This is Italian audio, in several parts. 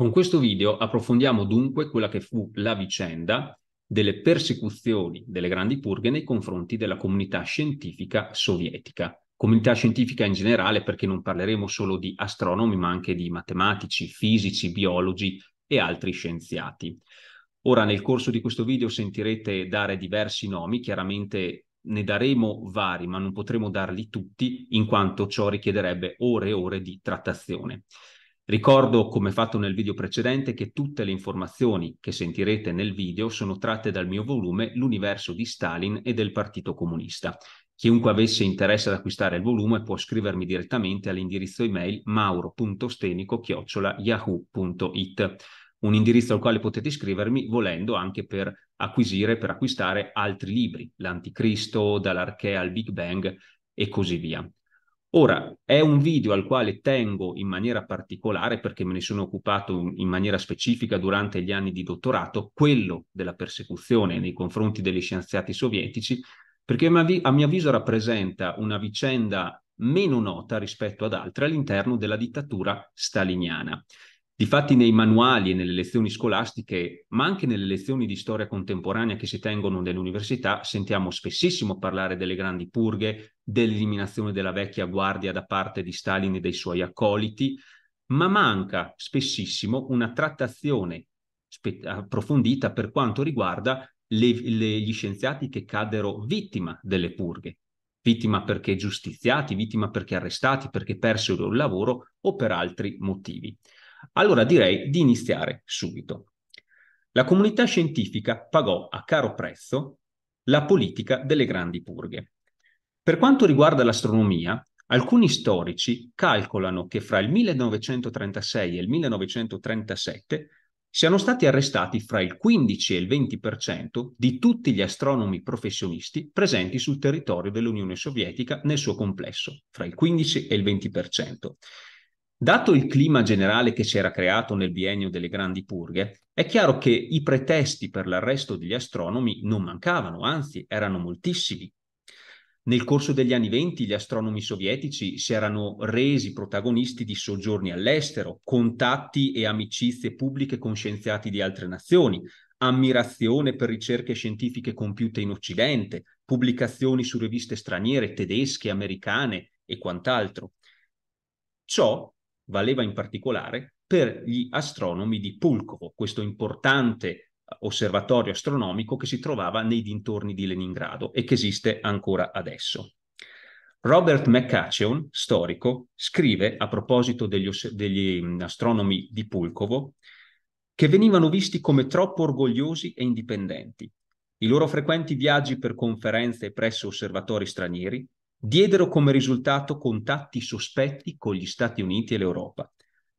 Con questo video approfondiamo dunque quella che fu la vicenda delle persecuzioni delle grandi purghe nei confronti della comunità scientifica sovietica. Comunità scientifica in generale perché non parleremo solo di astronomi ma anche di matematici, fisici, biologi e altri scienziati. Ora nel corso di questo video sentirete dare diversi nomi, chiaramente ne daremo vari ma non potremo darli tutti in quanto ciò richiederebbe ore e ore di trattazione. Ricordo, come fatto nel video precedente, che tutte le informazioni che sentirete nel video sono tratte dal mio volume L'universo di Stalin e del Partito Comunista. Chiunque avesse interesse ad acquistare il volume può scrivermi direttamente all'indirizzo email mauro.stenico-yahoo.it, un indirizzo al quale potete iscrivermi volendo anche per acquisire, per acquistare altri libri, l'Anticristo, dall'Archea al Big Bang e così via. Ora, è un video al quale tengo in maniera particolare perché me ne sono occupato in maniera specifica durante gli anni di dottorato, quello della persecuzione nei confronti degli scienziati sovietici, perché a mio avviso rappresenta una vicenda meno nota rispetto ad altre all'interno della dittatura staliniana. Difatti nei manuali e nelle lezioni scolastiche, ma anche nelle lezioni di storia contemporanea che si tengono nell'università, sentiamo spessissimo parlare delle grandi purghe, dell'eliminazione della vecchia guardia da parte di Stalin e dei suoi accoliti, ma manca spessissimo una trattazione spe- approfondita per quanto riguarda le, le, gli scienziati che caddero vittima delle purghe, vittima perché giustiziati, vittima perché arrestati, perché persero il lavoro o per altri motivi. Allora direi di iniziare subito. La comunità scientifica pagò a caro prezzo la politica delle grandi purghe. Per quanto riguarda l'astronomia, alcuni storici calcolano che fra il 1936 e il 1937 siano stati arrestati fra il 15 e il 20% di tutti gli astronomi professionisti presenti sul territorio dell'Unione Sovietica nel suo complesso, fra il 15 e il 20%. Dato il clima generale che si era creato nel biennio delle grandi purghe, è chiaro che i pretesti per l'arresto degli astronomi non mancavano, anzi erano moltissimi. Nel corso degli anni venti gli astronomi sovietici si erano resi protagonisti di soggiorni all'estero, contatti e amicizie pubbliche con scienziati di altre nazioni, ammirazione per ricerche scientifiche compiute in Occidente, pubblicazioni su riviste straniere, tedesche, americane e quant'altro. Ciò valeva in particolare per gli astronomi di Pulkovo, questo importante eh, osservatorio astronomico che si trovava nei dintorni di Leningrado e che esiste ancora adesso. Robert McCacheon, storico, scrive a proposito degli, degli mm, astronomi di Pulkovo che venivano visti come troppo orgogliosi e indipendenti. I loro frequenti viaggi per conferenze presso osservatori stranieri diedero come risultato contatti sospetti con gli Stati Uniti e l'Europa.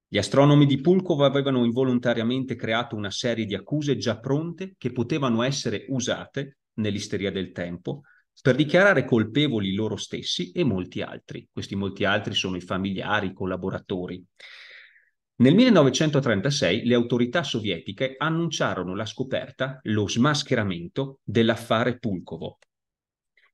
Gli astronomi di Pulkov avevano involontariamente creato una serie di accuse già pronte che potevano essere usate, nell'isteria del tempo, per dichiarare colpevoli loro stessi e molti altri. Questi molti altri sono i familiari, i collaboratori. Nel 1936 le autorità sovietiche annunciarono la scoperta, lo smascheramento dell'affare Pulkovo.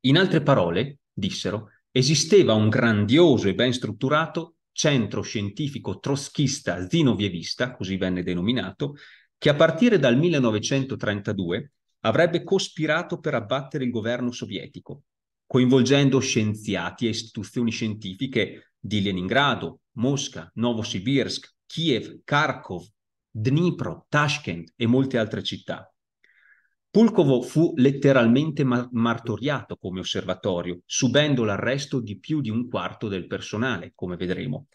In altre parole, dissero, esisteva un grandioso e ben strutturato centro scientifico troschista zinovievista, così venne denominato, che a partire dal 1932 avrebbe cospirato per abbattere il governo sovietico, coinvolgendo scienziati e istituzioni scientifiche di Leningrado, Mosca, Novosibirsk, Kiev, Kharkov, Dnipro, Tashkent e molte altre città. Pulkovo fu letteralmente ma- martoriato come osservatorio, subendo l'arresto di più di un quarto del personale, come vedremo.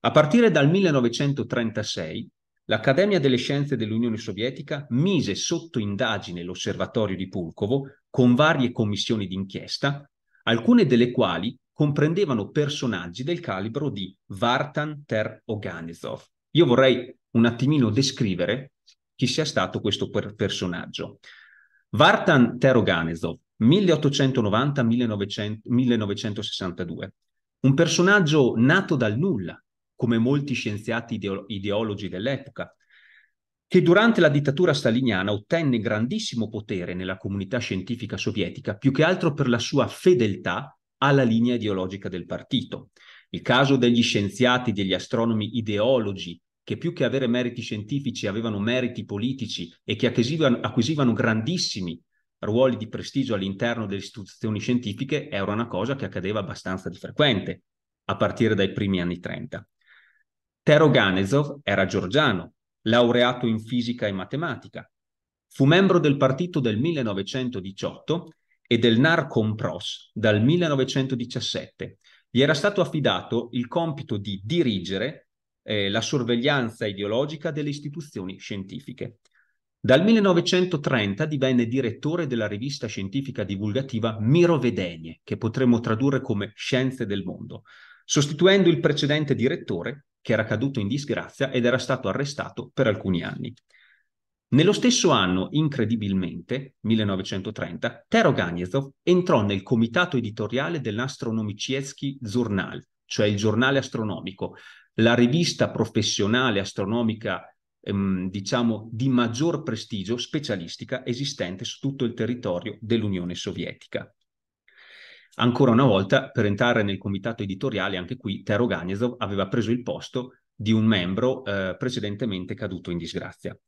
A partire dal 1936, l'Accademia delle Scienze dell'Unione Sovietica mise sotto indagine l'osservatorio di Pulkovo con varie commissioni d'inchiesta, alcune delle quali comprendevano personaggi del calibro di Vartan Ter Oganizov. Io vorrei un attimino descrivere chi sia stato questo per- personaggio. Vartan Teroganezov, 1890-1962, un personaggio nato dal nulla, come molti scienziati ideo- ideologi dell'epoca, che durante la dittatura staliniana ottenne grandissimo potere nella comunità scientifica sovietica, più che altro per la sua fedeltà alla linea ideologica del partito. Il caso degli scienziati, degli astronomi ideologi che più che avere meriti scientifici avevano meriti politici e che acquisivano, acquisivano grandissimi ruoli di prestigio all'interno delle istituzioni scientifiche era una cosa che accadeva abbastanza di frequente a partire dai primi anni 30. Tero Ganezov era georgiano, laureato in fisica e matematica. Fu membro del partito del 1918 e del Narcompros dal 1917. Gli era stato affidato il compito di dirigere eh, la sorveglianza ideologica delle istituzioni scientifiche. Dal 1930 divenne direttore della rivista scientifica divulgativa Mirovedenie, che potremmo tradurre come Scienze del Mondo, sostituendo il precedente direttore, che era caduto in disgrazia ed era stato arrestato per alcuni anni. Nello stesso anno, incredibilmente, 1930, Tero Gagnezov entrò nel comitato editoriale dell'Astronomiciezki Journal, cioè il giornale astronomico, la rivista professionale astronomica ehm, diciamo di maggior prestigio specialistica esistente su tutto il territorio dell'Unione Sovietica. Ancora una volta, per entrare nel comitato editoriale, anche qui Tero Gagnezov aveva preso il posto di un membro eh, precedentemente caduto in disgrazia.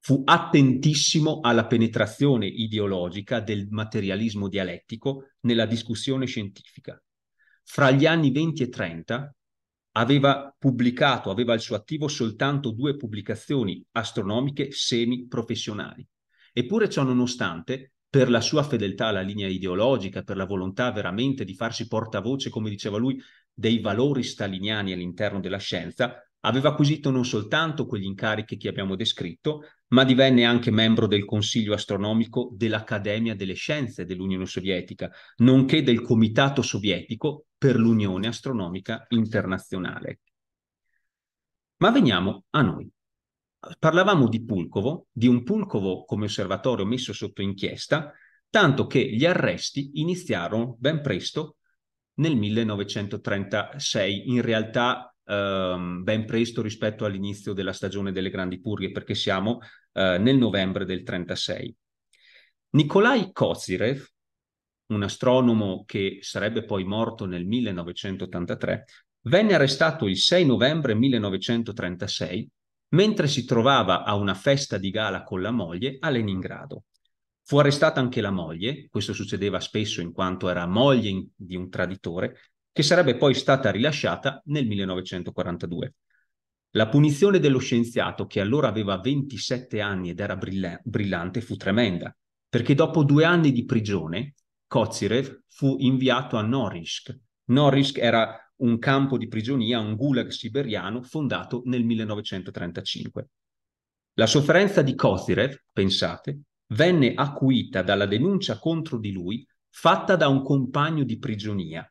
Fu attentissimo alla penetrazione ideologica del materialismo dialettico nella discussione scientifica. Fra gli anni 20 e 30 aveva pubblicato, aveva al suo attivo soltanto due pubblicazioni astronomiche semi-professionali. Eppure ciò nonostante, per la sua fedeltà alla linea ideologica, per la volontà veramente di farsi portavoce, come diceva lui, dei valori staliniani all'interno della scienza, aveva acquisito non soltanto quegli incarichi che abbiamo descritto, ma divenne anche membro del Consiglio astronomico dell'Accademia delle Scienze dell'Unione Sovietica, nonché del Comitato Sovietico per l'Unione Astronomica Internazionale. Ma veniamo a noi. Parlavamo di Pulcovo, di un Pulcovo come osservatorio messo sotto inchiesta, tanto che gli arresti iniziarono ben presto nel 1936, in realtà ehm, ben presto rispetto all'inizio della stagione delle grandi purghe, perché siamo eh, nel novembre del 1936. Nikolai Kozirev, un astronomo che sarebbe poi morto nel 1983, venne arrestato il 6 novembre 1936 mentre si trovava a una festa di gala con la moglie a Leningrado. Fu arrestata anche la moglie, questo succedeva spesso in quanto era moglie di un traditore, che sarebbe poi stata rilasciata nel 1942. La punizione dello scienziato, che allora aveva 27 anni ed era brillante, fu tremenda, perché dopo due anni di prigione Kozirev fu inviato a Norisk. Norisk era un campo di prigionia, un gulag siberiano fondato nel 1935. La sofferenza di Kozirev, pensate, venne acuita dalla denuncia contro di lui fatta da un compagno di prigionia.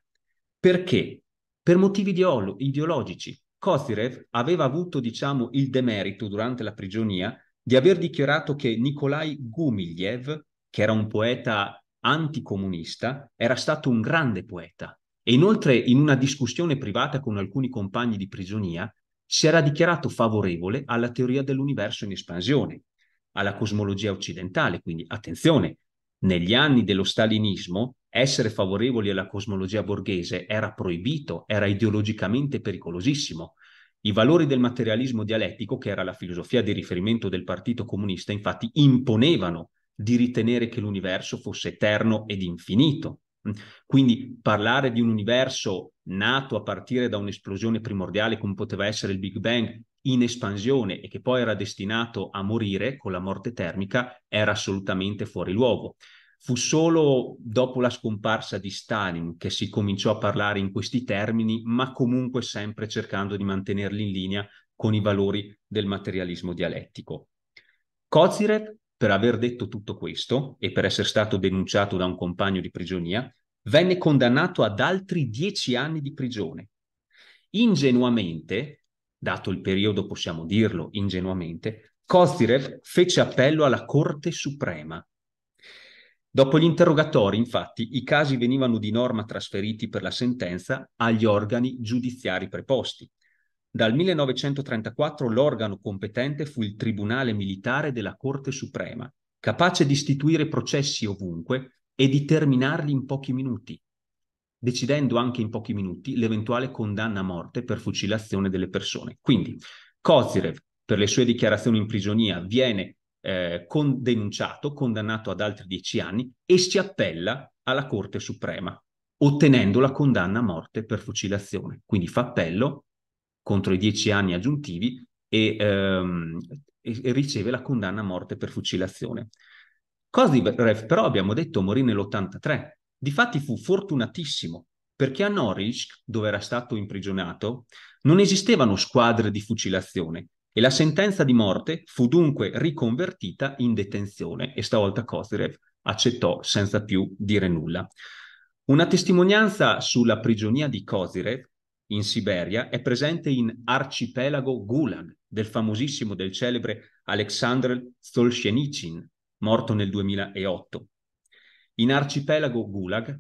Perché? Per motivi ideolo- ideologici. Kozirev aveva avuto, diciamo, il demerito durante la prigionia di aver dichiarato che Nikolai Gumiliev, che era un poeta anticomunista, era stato un grande poeta e inoltre in una discussione privata con alcuni compagni di prigionia si era dichiarato favorevole alla teoria dell'universo in espansione, alla cosmologia occidentale. Quindi attenzione, negli anni dello stalinismo essere favorevoli alla cosmologia borghese era proibito, era ideologicamente pericolosissimo. I valori del materialismo dialettico, che era la filosofia di riferimento del Partito Comunista, infatti imponevano di ritenere che l'universo fosse eterno ed infinito. Quindi parlare di un universo nato a partire da un'esplosione primordiale come poteva essere il Big Bang in espansione e che poi era destinato a morire con la morte termica era assolutamente fuori luogo. Fu solo dopo la scomparsa di Stalin che si cominciò a parlare in questi termini, ma comunque sempre cercando di mantenerli in linea con i valori del materialismo dialettico. Kozirev per aver detto tutto questo e per essere stato denunciato da un compagno di prigionia, venne condannato ad altri dieci anni di prigione. Ingenuamente, dato il periodo possiamo dirlo ingenuamente, Kozirev fece appello alla Corte Suprema. Dopo gli interrogatori, infatti, i casi venivano di norma trasferiti per la sentenza agli organi giudiziari preposti, dal 1934 l'organo competente fu il Tribunale Militare della Corte Suprema, capace di istituire processi ovunque e di terminarli in pochi minuti, decidendo anche in pochi minuti l'eventuale condanna a morte per fucilazione delle persone. Quindi Kozirev, per le sue dichiarazioni in prigionia, viene eh, con- denunciato, condannato ad altri dieci anni e si appella alla Corte Suprema, ottenendo la condanna a morte per fucilazione. Quindi fa appello contro i dieci anni aggiuntivi e, ehm, e, e riceve la condanna a morte per fucilazione. Cosgrave però abbiamo detto morì nell'83, difatti fu fortunatissimo perché a Norilsk, dove era stato imprigionato, non esistevano squadre di fucilazione e la sentenza di morte fu dunque riconvertita in detenzione e stavolta Cosgrave accettò senza più dire nulla. Una testimonianza sulla prigionia di Kozirev in Siberia, è presente in Arcipelago Gulag del famosissimo, del celebre Aleksandr Solzhenitsyn, morto nel 2008. In Arcipelago Gulag,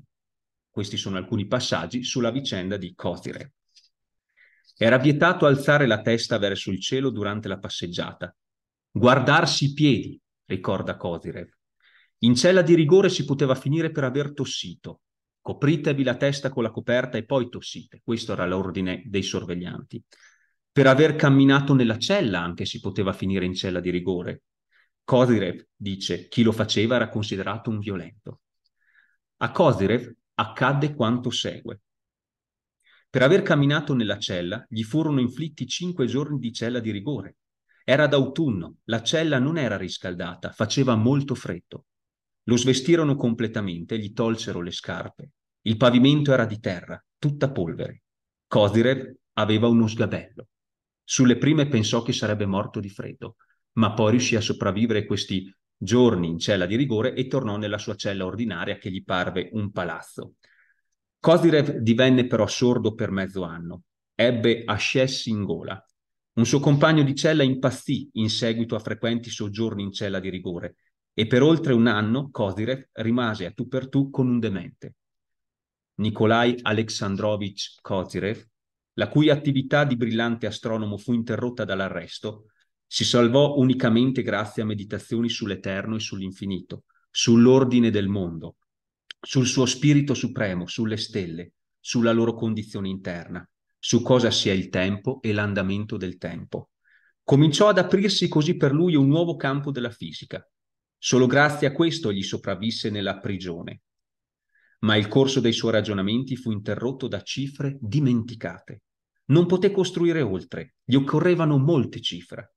questi sono alcuni passaggi sulla vicenda di Kozirev. Era vietato alzare la testa verso il cielo durante la passeggiata. Guardarsi i piedi, ricorda Kozirev. In cella di rigore si poteva finire per aver tossito copritevi la testa con la coperta e poi tossite. Questo era l'ordine dei sorveglianti. Per aver camminato nella cella anche si poteva finire in cella di rigore. Kodirev dice chi lo faceva era considerato un violento. A Kodirev accadde quanto segue. Per aver camminato nella cella gli furono inflitti cinque giorni di cella di rigore. Era d'autunno, la cella non era riscaldata, faceva molto freddo. Lo svestirono completamente e gli tolsero le scarpe. Il pavimento era di terra, tutta polvere. Kozirev aveva uno sgabello. Sulle prime pensò che sarebbe morto di freddo, ma poi riuscì a sopravvivere questi giorni in cella di rigore e tornò nella sua cella ordinaria che gli parve un palazzo. Kozirev divenne però sordo per mezzo anno. Ebbe ascessi in gola. Un suo compagno di cella impazzì in seguito a frequenti soggiorni in cella di rigore e per oltre un anno Kozirev rimase a tu per tu con un demente. Nikolai Aleksandrovich Kozirev, la cui attività di brillante astronomo fu interrotta dall'arresto, si salvò unicamente grazie a meditazioni sull'eterno e sull'infinito, sull'ordine del mondo, sul suo spirito supremo, sulle stelle, sulla loro condizione interna, su cosa sia il tempo e l'andamento del tempo. Cominciò ad aprirsi così per lui un nuovo campo della fisica, Solo grazie a questo gli sopravvisse nella prigione. Ma il corso dei suoi ragionamenti fu interrotto da cifre dimenticate. Non poté costruire oltre, gli occorrevano molte cifre.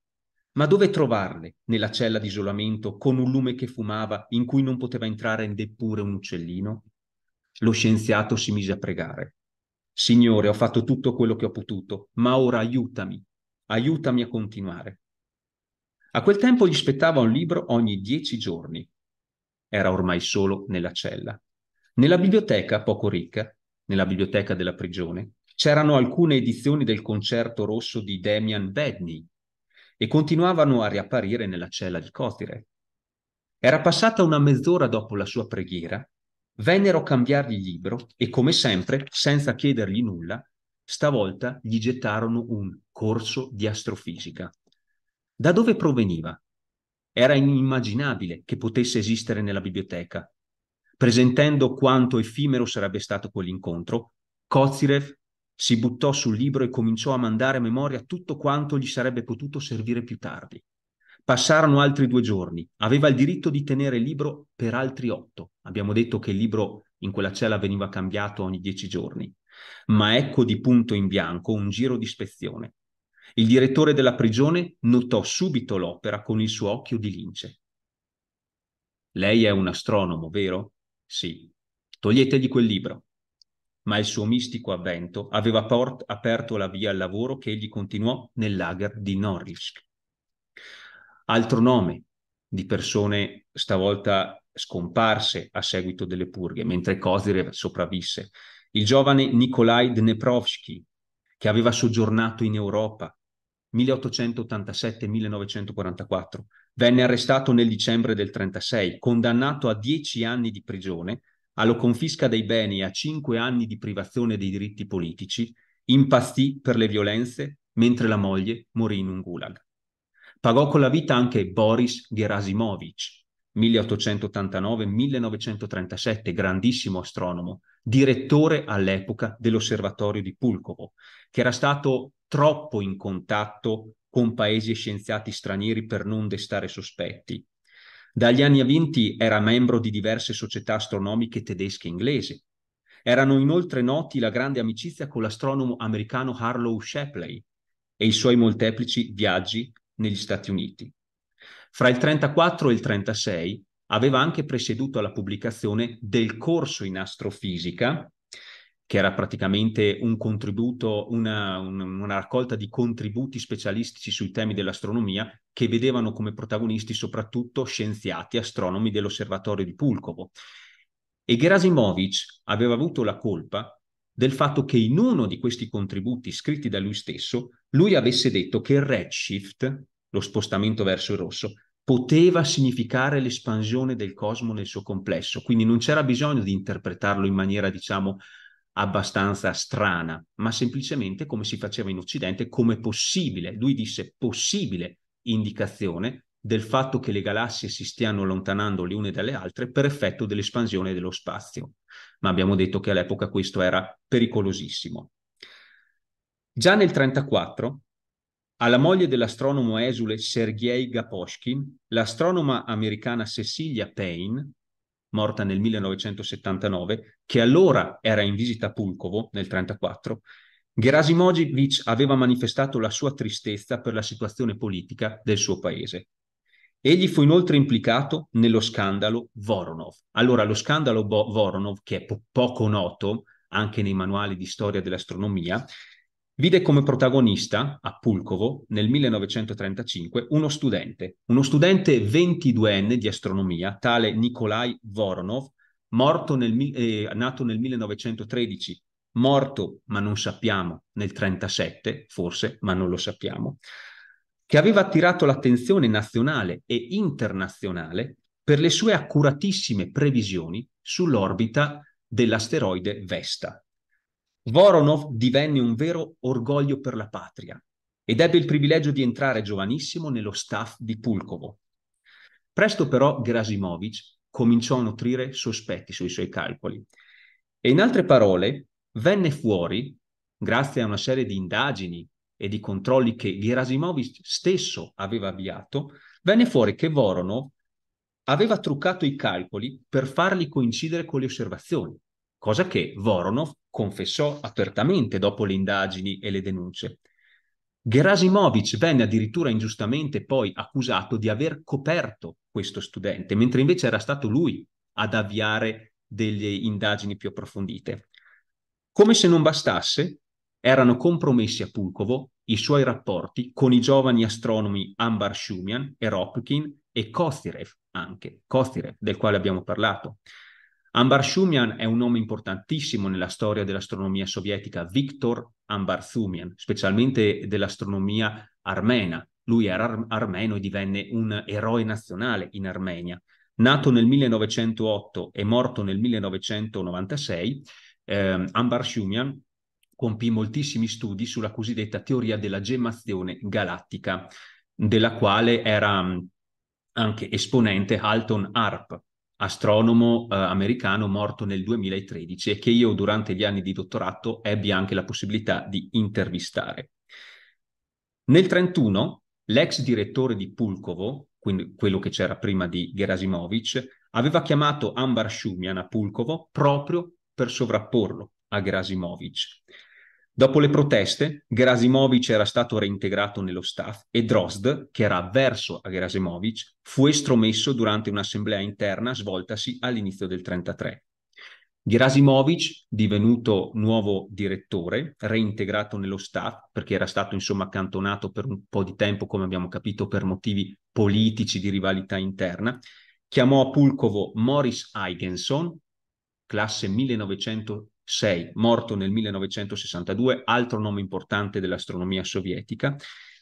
Ma dove trovarle nella cella di isolamento con un lume che fumava in cui non poteva entrare neppure un uccellino? Lo scienziato si mise a pregare. Signore, ho fatto tutto quello che ho potuto, ma ora aiutami, aiutami a continuare. A quel tempo gli spettava un libro ogni dieci giorni. Era ormai solo nella cella. Nella biblioteca, poco ricca, nella biblioteca della prigione, c'erano alcune edizioni del concerto rosso di Damian Bedney e continuavano a riapparire nella cella di Cotire. Era passata una mezz'ora dopo la sua preghiera, vennero a cambiargli libro e, come sempre, senza chiedergli nulla, stavolta gli gettarono un corso di astrofisica. Da dove proveniva? Era inimmaginabile che potesse esistere nella biblioteca. Presentendo quanto effimero sarebbe stato quell'incontro, Kozirev si buttò sul libro e cominciò a mandare a memoria tutto quanto gli sarebbe potuto servire più tardi. Passarono altri due giorni. Aveva il diritto di tenere il libro per altri otto. Abbiamo detto che il libro in quella cella veniva cambiato ogni dieci giorni. Ma ecco di punto in bianco un giro di ispezione. Il direttore della prigione notò subito l'opera con il suo occhio di lince. Lei è un astronomo, vero? Sì. Toglietegli quel libro. Ma il suo mistico avvento aveva port- aperto la via al lavoro che egli continuò nel lager di Norilsk. Altro nome di persone stavolta scomparse a seguito delle purghe, mentre Kozirev sopravvisse. Il giovane Nikolai Dneprovsky, che aveva soggiornato in Europa 1887-1944. Venne arrestato nel dicembre del 1936, condannato a dieci anni di prigione, alla confisca dei beni e a cinque anni di privazione dei diritti politici, impazzì per le violenze mentre la moglie morì in un gulag. Pagò con la vita anche Boris Gerasimovich, 1889-1937, grandissimo astronomo, direttore all'epoca dell'osservatorio di Pulkovo, che era stato troppo in contatto con paesi e scienziati stranieri per non destare sospetti. Dagli anni avvinti era membro di diverse società astronomiche tedesche e inglesi. Erano inoltre noti la grande amicizia con l'astronomo americano Harlow Shapley e i suoi molteplici viaggi negli Stati Uniti. Fra il 34 e il 36 aveva anche presieduto alla pubblicazione del corso in astrofisica, che era praticamente un contributo, una, un, una, raccolta di contributi specialistici sui temi dell'astronomia che vedevano come protagonisti soprattutto scienziati, astronomi dell'osservatorio di Pulkovo. E Gerasimovich aveva avuto la colpa del fatto che in uno di questi contributi scritti da lui stesso, lui avesse detto che il redshift, lo spostamento verso il rosso, poteva significare l'espansione del cosmo nel suo complesso, quindi non c'era bisogno di interpretarlo in maniera, diciamo, abbastanza strana, ma semplicemente come si faceva in Occidente, come possibile, lui disse possibile indicazione del fatto che le galassie si stiano allontanando le une dalle altre per effetto dell'espansione dello spazio. Ma abbiamo detto che all'epoca questo era pericolosissimo. Già nel 1934 alla moglie dell'astronomo esule Sergei Gaposchkin, l'astronoma americana Cecilia Payne, morta nel 1979, che allora era in visita a Pulkovo nel 1934, Gerasimovich aveva manifestato la sua tristezza per la situazione politica del suo paese. Egli fu inoltre implicato nello scandalo Voronov. Allora, lo scandalo Bo- Voronov, che è po- poco noto anche nei manuali di storia dell'astronomia, Vide come protagonista a Pulcovo nel 1935 uno studente, uno studente 22enne di astronomia, tale Nikolai Voronov, nel, eh, nato nel 1913, morto ma non sappiamo nel 1937, forse, ma non lo sappiamo, che aveva attirato l'attenzione nazionale e internazionale per le sue accuratissime previsioni sull'orbita dell'asteroide Vesta, Voronov divenne un vero orgoglio per la patria ed ebbe il privilegio di entrare giovanissimo nello staff di Pulkovo. Presto però Gerasimovich cominciò a nutrire sospetti sui suoi calcoli e in altre parole venne fuori, grazie a una serie di indagini e di controlli che Gerasimovich stesso aveva avviato, venne fuori che Voronov aveva truccato i calcoli per farli coincidere con le osservazioni, cosa che Voronov confessò apertamente dopo le indagini e le denunce. Gerasimovich venne addirittura ingiustamente poi accusato di aver coperto questo studente, mentre invece era stato lui ad avviare delle indagini più approfondite. Come se non bastasse, erano compromessi a Pulkovo i suoi rapporti con i giovani astronomi Ambar Shumian e Ropkin e Kostirev, anche, Kostirev, del quale abbiamo parlato. Ambar Shumian è un nome importantissimo nella storia dell'astronomia sovietica, Viktor Ambarthumian, specialmente dell'astronomia armena. Lui era ar- armeno e divenne un eroe nazionale in Armenia. Nato nel 1908 e morto nel 1996, eh, Ambar Shumian compì moltissimi studi sulla cosiddetta teoria della gemmazione galattica, della quale era anche esponente Halton Arp, astronomo eh, americano morto nel 2013 e che io durante gli anni di dottorato ebbi anche la possibilità di intervistare. Nel 1931 l'ex direttore di Pulkovo, quindi quello che c'era prima di Gerasimovic, aveva chiamato Ambar Shumian a Pulkovo proprio per sovrapporlo a Gerasimovic. Dopo le proteste, Gerasimovic era stato reintegrato nello staff e Drozd, che era avverso a Gerasimovic, fu estromesso durante un'assemblea interna svoltasi all'inizio del 1933. Gerasimovic, divenuto nuovo direttore, reintegrato nello staff, perché era stato insomma accantonato per un po' di tempo, come abbiamo capito, per motivi politici di rivalità interna, chiamò a Pulcovo Morris Eigenson, classe 1900 6, morto nel 1962, altro nome importante dell'astronomia sovietica,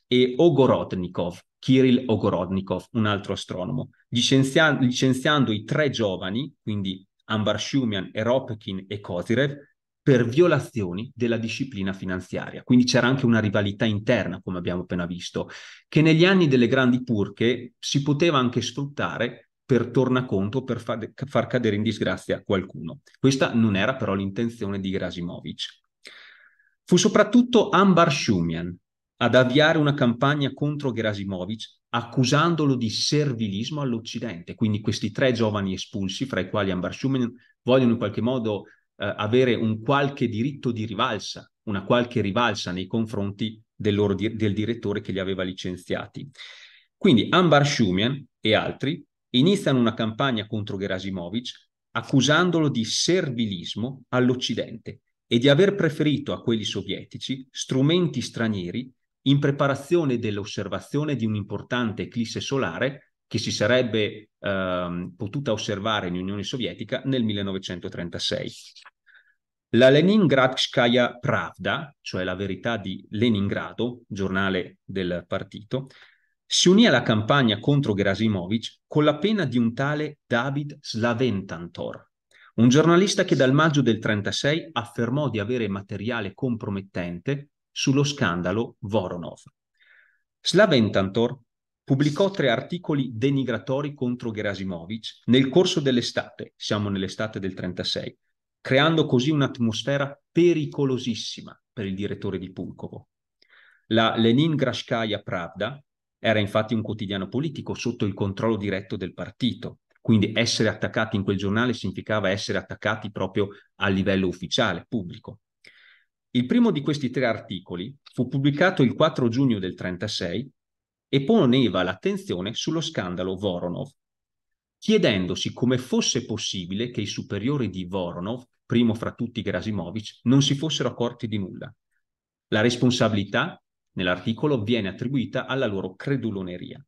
e Ogorodnikov, Kirill Ogorodnikov, un altro astronomo, licenzia- licenziando i tre giovani, quindi Ambar Shumian, Eropkin e Kozirev, per violazioni della disciplina finanziaria. Quindi c'era anche una rivalità interna, come abbiamo appena visto, che negli anni delle grandi purche si poteva anche sfruttare per tornaconto per far, far cadere in disgrazia qualcuno. Questa non era però l'intenzione di Grasimovic. Fu soprattutto Ambar Shumian ad avviare una campagna contro Gerasimovic accusandolo di servilismo all'Occidente. Quindi questi tre giovani espulsi, fra i quali Ambar Shumian, vogliono in qualche modo eh, avere un qualche diritto di rivalsa, una qualche rivalsa nei confronti del, loro, del direttore che li aveva licenziati. Quindi Ambar Shumian e altri iniziano una campagna contro Gerasimovich accusandolo di servilismo all'Occidente e di aver preferito a quelli sovietici strumenti stranieri in preparazione dell'osservazione di un'importante eclisse solare che si sarebbe eh, potuta osservare in Unione Sovietica nel 1936. La Leningradskaya Pravda, cioè la verità di Leningrado, giornale del partito, si unì alla campagna contro Gerasimovic con la pena di un tale David Slaventantor, un giornalista che dal maggio del 1936 affermò di avere materiale compromettente sullo scandalo Voronov. Slaventantor pubblicò tre articoli denigratori contro Gerasimovic nel corso dell'estate, siamo nell'estate del 1936, creando così un'atmosfera pericolosissima per il direttore di Pulkovo. La Lenin Leningrashkaya Pravda era infatti un quotidiano politico sotto il controllo diretto del partito, quindi essere attaccati in quel giornale significava essere attaccati proprio a livello ufficiale, pubblico. Il primo di questi tre articoli fu pubblicato il 4 giugno del 1936 e poneva l'attenzione sullo scandalo Voronov, chiedendosi come fosse possibile che i superiori di Voronov, primo fra tutti Gerasimovich, non si fossero accorti di nulla. La responsabilità nell'articolo viene attribuita alla loro creduloneria.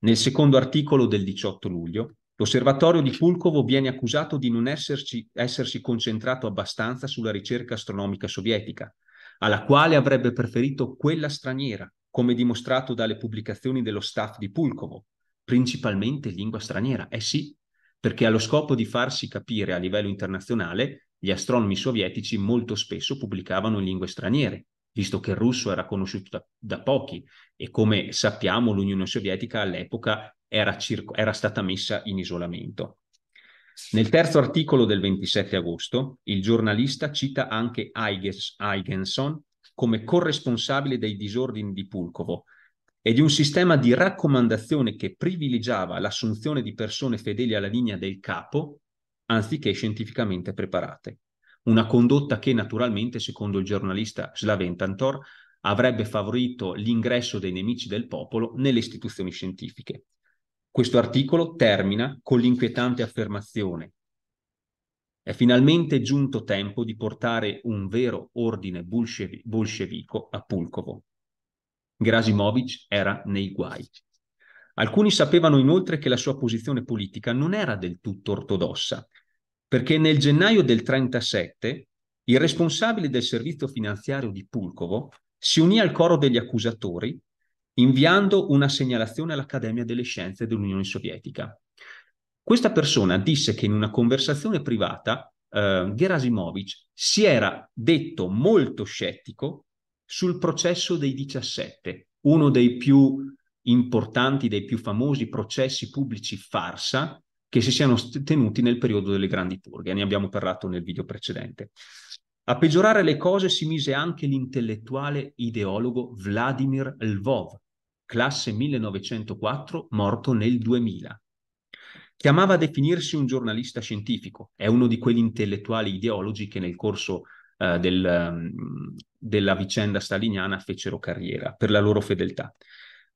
Nel secondo articolo del 18 luglio, l'osservatorio di Pulkovo viene accusato di non esserci, essersi concentrato abbastanza sulla ricerca astronomica sovietica, alla quale avrebbe preferito quella straniera, come dimostrato dalle pubblicazioni dello staff di Pulkovo, principalmente in lingua straniera. Eh sì, perché allo scopo di farsi capire a livello internazionale, gli astronomi sovietici molto spesso pubblicavano in lingue straniere, visto che il russo era conosciuto da, da pochi e come sappiamo l'Unione Sovietica all'epoca era, circo, era stata messa in isolamento. Nel terzo articolo del 27 agosto, il giornalista cita anche Eigenson come corresponsabile dei disordini di Pulkovo e di un sistema di raccomandazione che privilegiava l'assunzione di persone fedeli alla linea del capo anziché scientificamente preparate una condotta che naturalmente, secondo il giornalista Slaventantor, avrebbe favorito l'ingresso dei nemici del popolo nelle istituzioni scientifiche. Questo articolo termina con l'inquietante affermazione è finalmente giunto tempo di portare un vero ordine bolscevi- bolscevico a Pulkovo. Grasimovic era nei guai. Alcuni sapevano inoltre che la sua posizione politica non era del tutto ortodossa perché nel gennaio del 1937 il responsabile del servizio finanziario di Pulkovo si unì al coro degli accusatori inviando una segnalazione all'Accademia delle Scienze dell'Unione Sovietica. Questa persona disse che in una conversazione privata eh, Gerasimovich si era detto molto scettico sul processo dei 17, uno dei più importanti, dei più famosi processi pubblici farsa che si siano tenuti nel periodo delle grandi purghe, ne abbiamo parlato nel video precedente. A peggiorare le cose si mise anche l'intellettuale ideologo Vladimir Lvov, classe 1904, morto nel 2000. Chiamava a definirsi un giornalista scientifico, è uno di quegli intellettuali ideologi che nel corso eh, del, mm, della vicenda staliniana fecero carriera per la loro fedeltà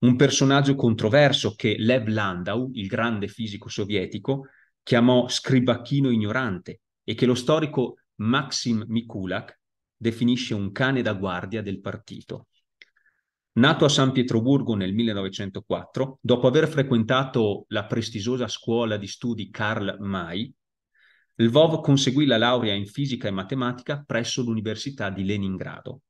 un personaggio controverso che Lev Landau, il grande fisico sovietico, chiamò scribacchino ignorante e che lo storico Maxim Mikulak definisce un cane da guardia del partito. Nato a San Pietroburgo nel 1904, dopo aver frequentato la prestigiosa scuola di studi Karl May, Lvov conseguì la laurea in fisica e matematica presso l'Università di Leningrado.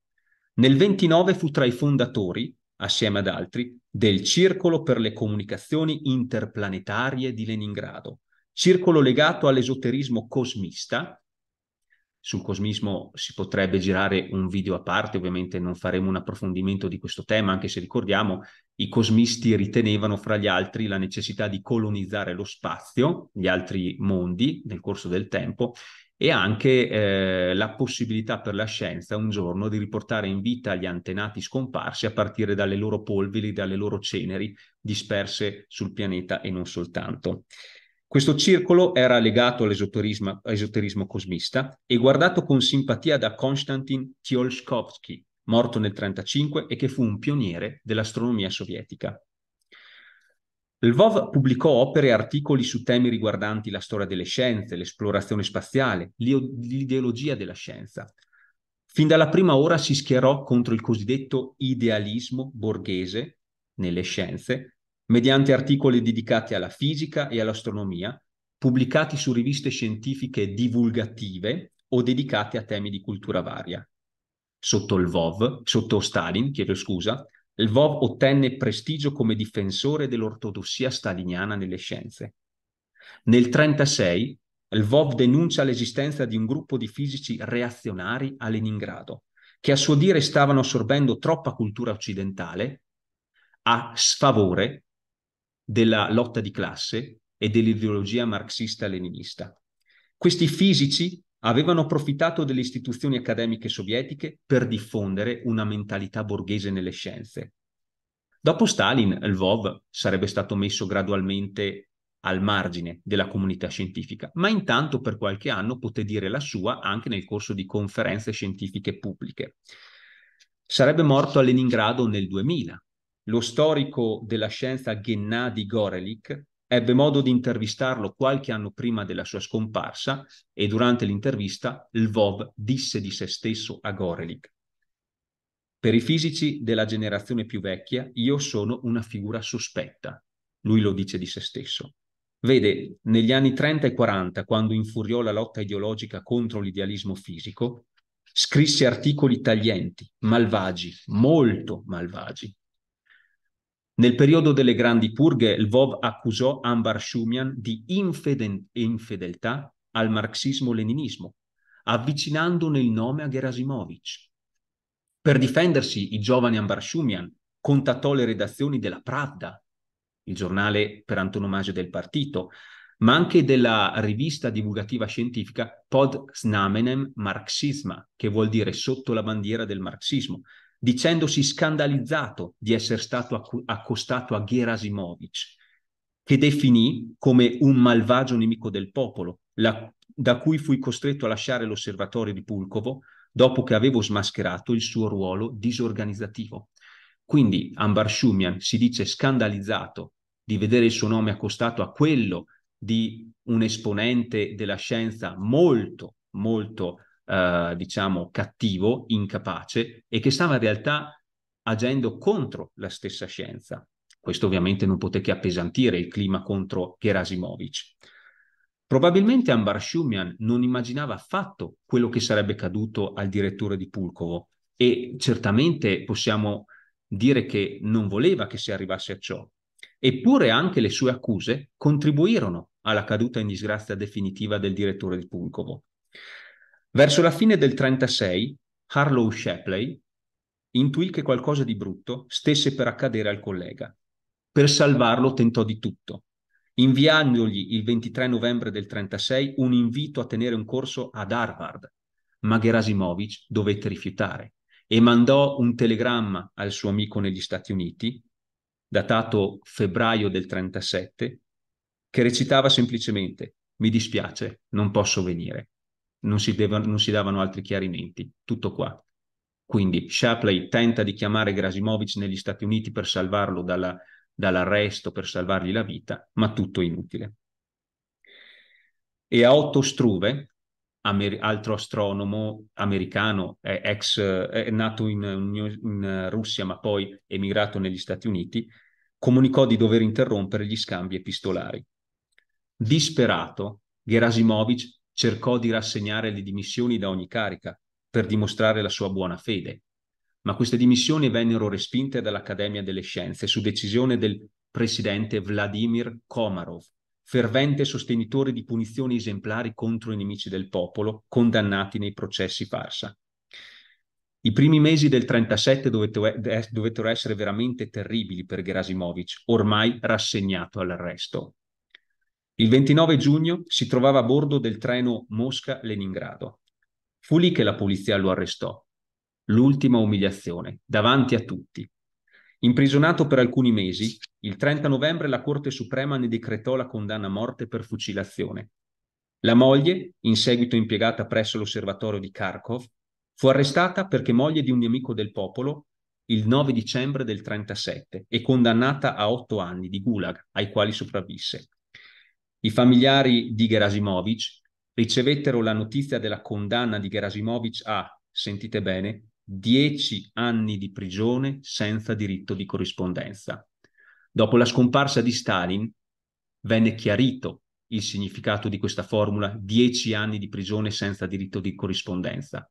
Nel 1929 fu tra i fondatori assieme ad altri, del Circolo per le Comunicazioni Interplanetarie di Leningrado, circolo legato all'esoterismo cosmista. Sul cosmismo si potrebbe girare un video a parte, ovviamente non faremo un approfondimento di questo tema, anche se ricordiamo i cosmisti ritenevano fra gli altri la necessità di colonizzare lo spazio, gli altri mondi nel corso del tempo e anche eh, la possibilità per la scienza un giorno di riportare in vita gli antenati scomparsi a partire dalle loro polveri, dalle loro ceneri disperse sul pianeta e non soltanto. Questo circolo era legato all'esoterismo cosmista e guardato con simpatia da Konstantin Tsiolkovsky, morto nel 1935 e che fu un pioniere dell'astronomia sovietica. Lvov pubblicò opere e articoli su temi riguardanti la storia delle scienze, l'esplorazione spaziale, l'ideologia della scienza. Fin dalla prima ora si schierò contro il cosiddetto idealismo borghese nelle scienze, mediante articoli dedicati alla fisica e all'astronomia, pubblicati su riviste scientifiche divulgative o dedicati a temi di cultura varia. Sotto Lvov, sotto Stalin, chiedo scusa, Lvov ottenne prestigio come difensore dell'ortodossia staliniana nelle scienze. Nel 1936 Lvov denuncia l'esistenza di un gruppo di fisici reazionari a Leningrado, che a suo dire stavano assorbendo troppa cultura occidentale a sfavore della lotta di classe e dell'ideologia marxista-leninista. Questi fisici avevano approfittato delle istituzioni accademiche sovietiche per diffondere una mentalità borghese nelle scienze. Dopo Stalin, Lvov sarebbe stato messo gradualmente al margine della comunità scientifica, ma intanto per qualche anno poté dire la sua anche nel corso di conferenze scientifiche pubbliche. Sarebbe morto a Leningrado nel 2000. Lo storico della scienza Gennady Gorelik ebbe modo di intervistarlo qualche anno prima della sua scomparsa e durante l'intervista Lvov disse di se stesso a Gorelick per i fisici della generazione più vecchia, io sono una figura sospetta. Lui lo dice di se stesso. Vede, negli anni 30 e 40, quando infuriò la lotta ideologica contro l'idealismo fisico, scrisse articoli taglienti, malvagi, molto malvagi, nel periodo delle grandi purghe, Lvov accusò Ambar Shumian di infeden- infedeltà al marxismo-leninismo, avvicinandone il nome a Gerasimovich. Per difendersi, il giovane Ambar Shumian contattò le redazioni della Pravda, il giornale per antonomasia del partito, ma anche della rivista divulgativa scientifica Pod Znamenem Marxisma, che vuol dire sotto la bandiera del marxismo, dicendosi scandalizzato di essere stato accostato a Gerasimovich, che definì come un malvagio nemico del popolo, la, da cui fui costretto a lasciare l'osservatorio di Pulcovo dopo che avevo smascherato il suo ruolo disorganizzativo. Quindi Ambar Shumian si dice scandalizzato di vedere il suo nome accostato a quello di un esponente della scienza molto, molto eh, diciamo, cattivo, incapace e che stava in realtà agendo contro la stessa scienza. Questo ovviamente non poté che appesantire il clima contro Gerasimovich. Probabilmente Ambar Shumian non immaginava affatto quello che sarebbe caduto al direttore di Pulkovo e certamente possiamo dire che non voleva che si arrivasse a ciò. Eppure anche le sue accuse contribuirono alla caduta in disgrazia definitiva del direttore di Pulkovo. Verso la fine del 1936, Harlow Shapley intuì che qualcosa di brutto stesse per accadere al collega. Per salvarlo tentò di tutto, inviandogli il 23 novembre del 1936 un invito a tenere un corso ad Harvard, ma Gerasimovich dovette rifiutare e mandò un telegramma al suo amico negli Stati Uniti, datato febbraio del 1937, che recitava semplicemente Mi dispiace, non posso venire non si, devono, non si davano altri chiarimenti. Tutto qua. Quindi Shapley tenta di chiamare Grasimovic negli Stati Uniti per salvarlo dalla, dall'arresto, per salvargli la vita, ma tutto inutile. E a Otto Struve, amer- altro astronomo americano, eh, ex, eh, nato in, in, Russia ma poi emigrato negli Stati Uniti, comunicò di dover interrompere gli scambi epistolari. Disperato, Gerasimovich cercò di rassegnare le dimissioni da ogni carica per dimostrare la sua buona fede, ma queste dimissioni vennero respinte dall'Accademia delle Scienze su decisione del presidente Vladimir Komarov, fervente sostenitore di punizioni esemplari contro i nemici del popolo condannati nei processi farsa. I primi mesi del 1937 dovettero essere veramente terribili per Gerasimovich, ormai rassegnato all'arresto. Il 29 giugno si trovava a bordo del treno Mosca-Leningrado. Fu lì che la polizia lo arrestò. L'ultima umiliazione, davanti a tutti. Imprigionato per alcuni mesi, il 30 novembre la Corte Suprema ne decretò la condanna a morte per fucilazione. La moglie, in seguito impiegata presso l'osservatorio di Kharkov, fu arrestata perché moglie di un nemico del popolo il 9 dicembre del 1937 e condannata a otto anni di gulag ai quali sopravvisse. I familiari di Gerasimovich ricevettero la notizia della condanna di Gerasimovich a, sentite bene, 10 anni di prigione senza diritto di corrispondenza. Dopo la scomparsa di Stalin venne chiarito il significato di questa formula, 10 anni di prigione senza diritto di corrispondenza.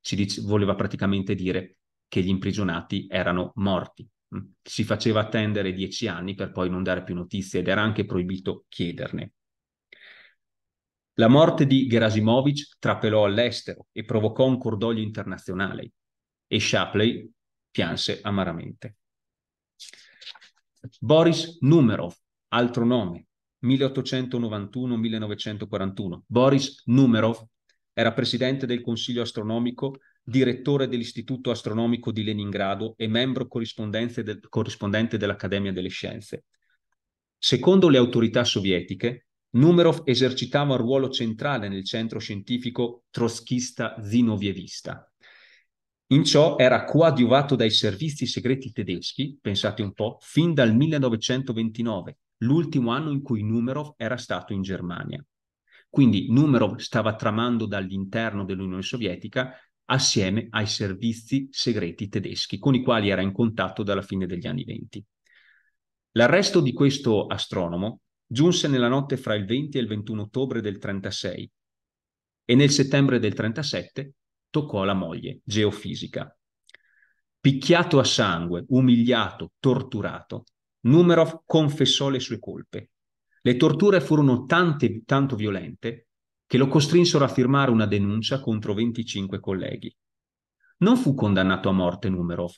Si dice, voleva praticamente dire che gli imprigionati erano morti. Mm. si faceva attendere dieci anni per poi non dare più notizie ed era anche proibito chiederne. La morte di Gerasimovich trapelò all'estero e provocò un cordoglio internazionale e Shapley pianse amaramente. Boris Numerov, altro nome, 1891-1941. Boris Numerov era presidente del Consiglio astronomico direttore dell'Istituto Astronomico di Leningrado e membro de corrispondente dell'Accademia delle Scienze. Secondo le autorità sovietiche, Numerov esercitava un ruolo centrale nel centro scientifico trotskista zinovievista. In ciò era coadiuvato dai servizi segreti tedeschi, pensate un po', fin dal 1929, l'ultimo anno in cui Numerov era stato in Germania. Quindi Numerov stava tramando dall'interno dell'Unione Sovietica assieme ai servizi segreti tedeschi, con i quali era in contatto dalla fine degli anni venti. L'arresto di questo astronomo giunse nella notte fra il 20 e il 21 ottobre del 36 e nel settembre del 37 toccò alla moglie, geofisica. Picchiato a sangue, umiliato, torturato, Numerov confessò le sue colpe. Le torture furono tante, tanto violente che lo costrinsero a firmare una denuncia contro 25 colleghi. Non fu condannato a morte Numerov.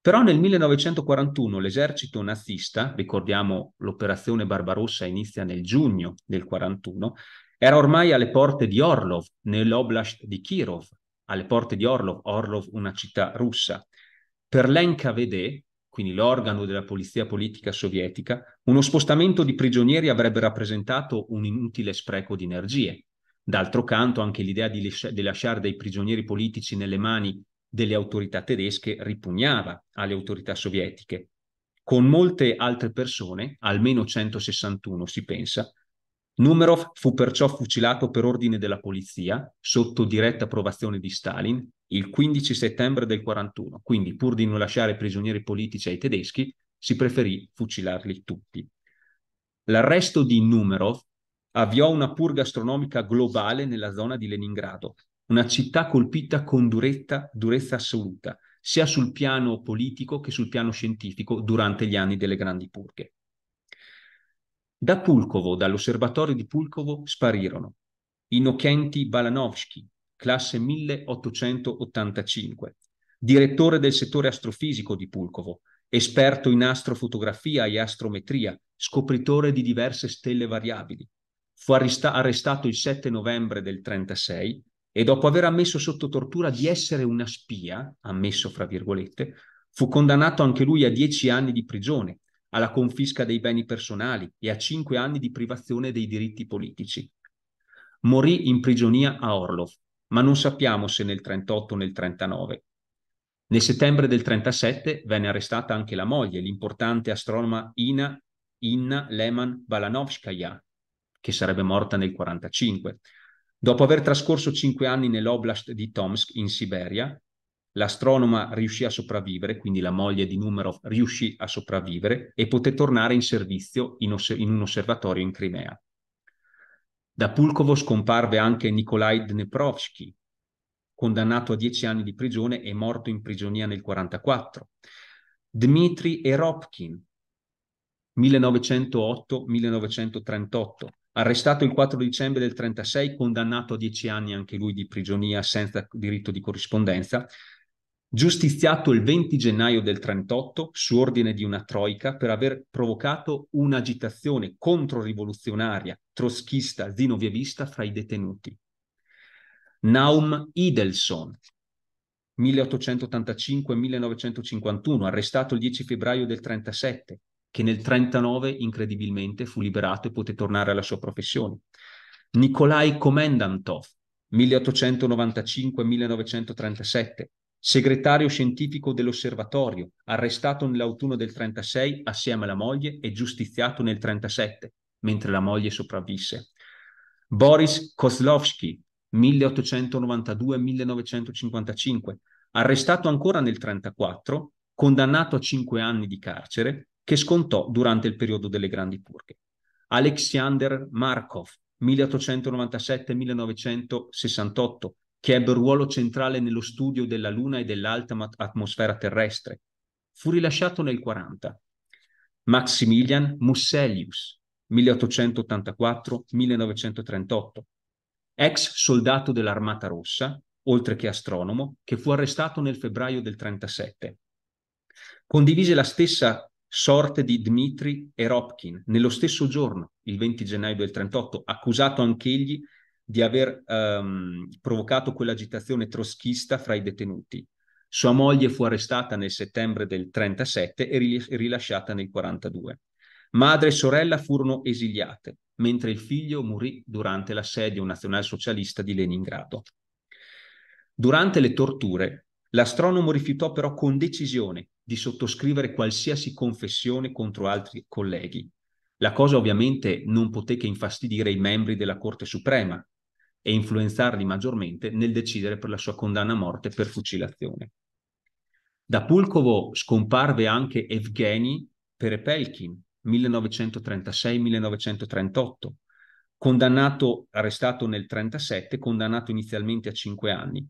Però nel 1941 l'esercito nazista, ricordiamo l'operazione Barbarossa inizia nel giugno del 41, era ormai alle porte di Orlov, nell'oblast di Kirov, alle porte di Orlov, Orlov una città russa. Per Lenka quindi l'organo della polizia politica sovietica, uno spostamento di prigionieri avrebbe rappresentato un inutile spreco di energie. D'altro canto, anche l'idea di, di, lasciare dei prigionieri politici nelle mani delle autorità tedesche ripugnava alle autorità sovietiche. Con molte altre persone, almeno 161 si pensa, Numerov fu perciò fucilato per ordine della polizia, sotto diretta approvazione di Stalin, il 15 settembre del 41, quindi pur di non lasciare prigionieri politici ai tedeschi, si preferì fucilarli tutti. L'arresto di Numerov avviò una purga astronomica globale nella zona di Leningrado, una città colpita con duretta, durezza assoluta, sia sul piano politico che sul piano scientifico durante gli anni delle grandi purghe. Da Pulkovo, dall'osservatorio di Pulkovo, sparirono Innocenti Balanovsky, classe 1885, direttore del settore astrofisico di Pulcovo, esperto in astrofotografia e astrometria, scopritore di diverse stelle variabili. Fu arrestato il 7 novembre del 1936 e dopo aver ammesso sotto tortura di essere una spia, ammesso fra virgolette, fu condannato anche lui a dieci anni di prigione, alla confisca dei beni personali e a cinque anni di privazione dei diritti politici. Morì in prigionia a Orlov ma non sappiamo se nel 38 o nel 39. Nel settembre del 37 venne arrestata anche la moglie, l'importante astronoma Ina, Inna Leman Balanovskaya, che sarebbe morta nel 45. Dopo aver trascorso cinque anni nell'oblast di Tomsk, in Siberia, l'astronoma riuscì a sopravvivere, quindi la moglie di Numerov riuscì a sopravvivere e poté tornare in servizio in, in un osservatorio in Crimea. Da Pulkovo scomparve anche Nikolai Dneprovsky, condannato a dieci anni di prigione e morto in prigionia nel 1944. Dmitry Eropkin, 1908-1938, arrestato il 4 dicembre del 1936, condannato a dieci anni anche lui di prigionia senza diritto di corrispondenza, giustiziato il 20 gennaio del 38 su ordine di una troica per aver provocato un'agitazione controrivoluzionaria, troschista, zinovievista fra i detenuti. Naum Idelson, 1885-1951, arrestato il 10 febbraio del 37, che nel 39 incredibilmente fu liberato e poté tornare alla sua professione. Nikolai Komendantov, 1895-1937, segretario scientifico dell'osservatorio, arrestato nell'autunno del 1936 assieme alla moglie e giustiziato nel 1937, mentre la moglie sopravvisse. Boris Kozlovsky, 1892-1955, arrestato ancora nel 1934, condannato a cinque anni di carcere, che scontò durante il periodo delle grandi purghe. Alexander Markov, 1897-1968, che ebbe un ruolo centrale nello studio della Luna e dell'alta atmosfera terrestre. Fu rilasciato nel 1940. Maximilian Musselius, 1884-1938, ex soldato dell'Armata Rossa, oltre che astronomo, che fu arrestato nel febbraio del 1937. Condivise la stessa sorte di Dmitri Eropkin nello stesso giorno, il 20 gennaio del 1938, accusato anch'egli di aver ehm, provocato quell'agitazione troschista fra i detenuti. Sua moglie fu arrestata nel settembre del 37 e rilasciata nel 42. Madre e sorella furono esiliate, mentre il figlio morì durante l'assedio nazionalsocialista di Leningrado. Durante le torture, l'astronomo rifiutò però con decisione di sottoscrivere qualsiasi confessione contro altri colleghi. La cosa ovviamente non poté che infastidire i membri della Corte Suprema, e influenzarli maggiormente nel decidere per la sua condanna a morte per fucilazione. Da Pulkovo scomparve anche Evgeny Perepelkin, 1936-1938, condannato, arrestato nel 1937, condannato inizialmente a 5 anni,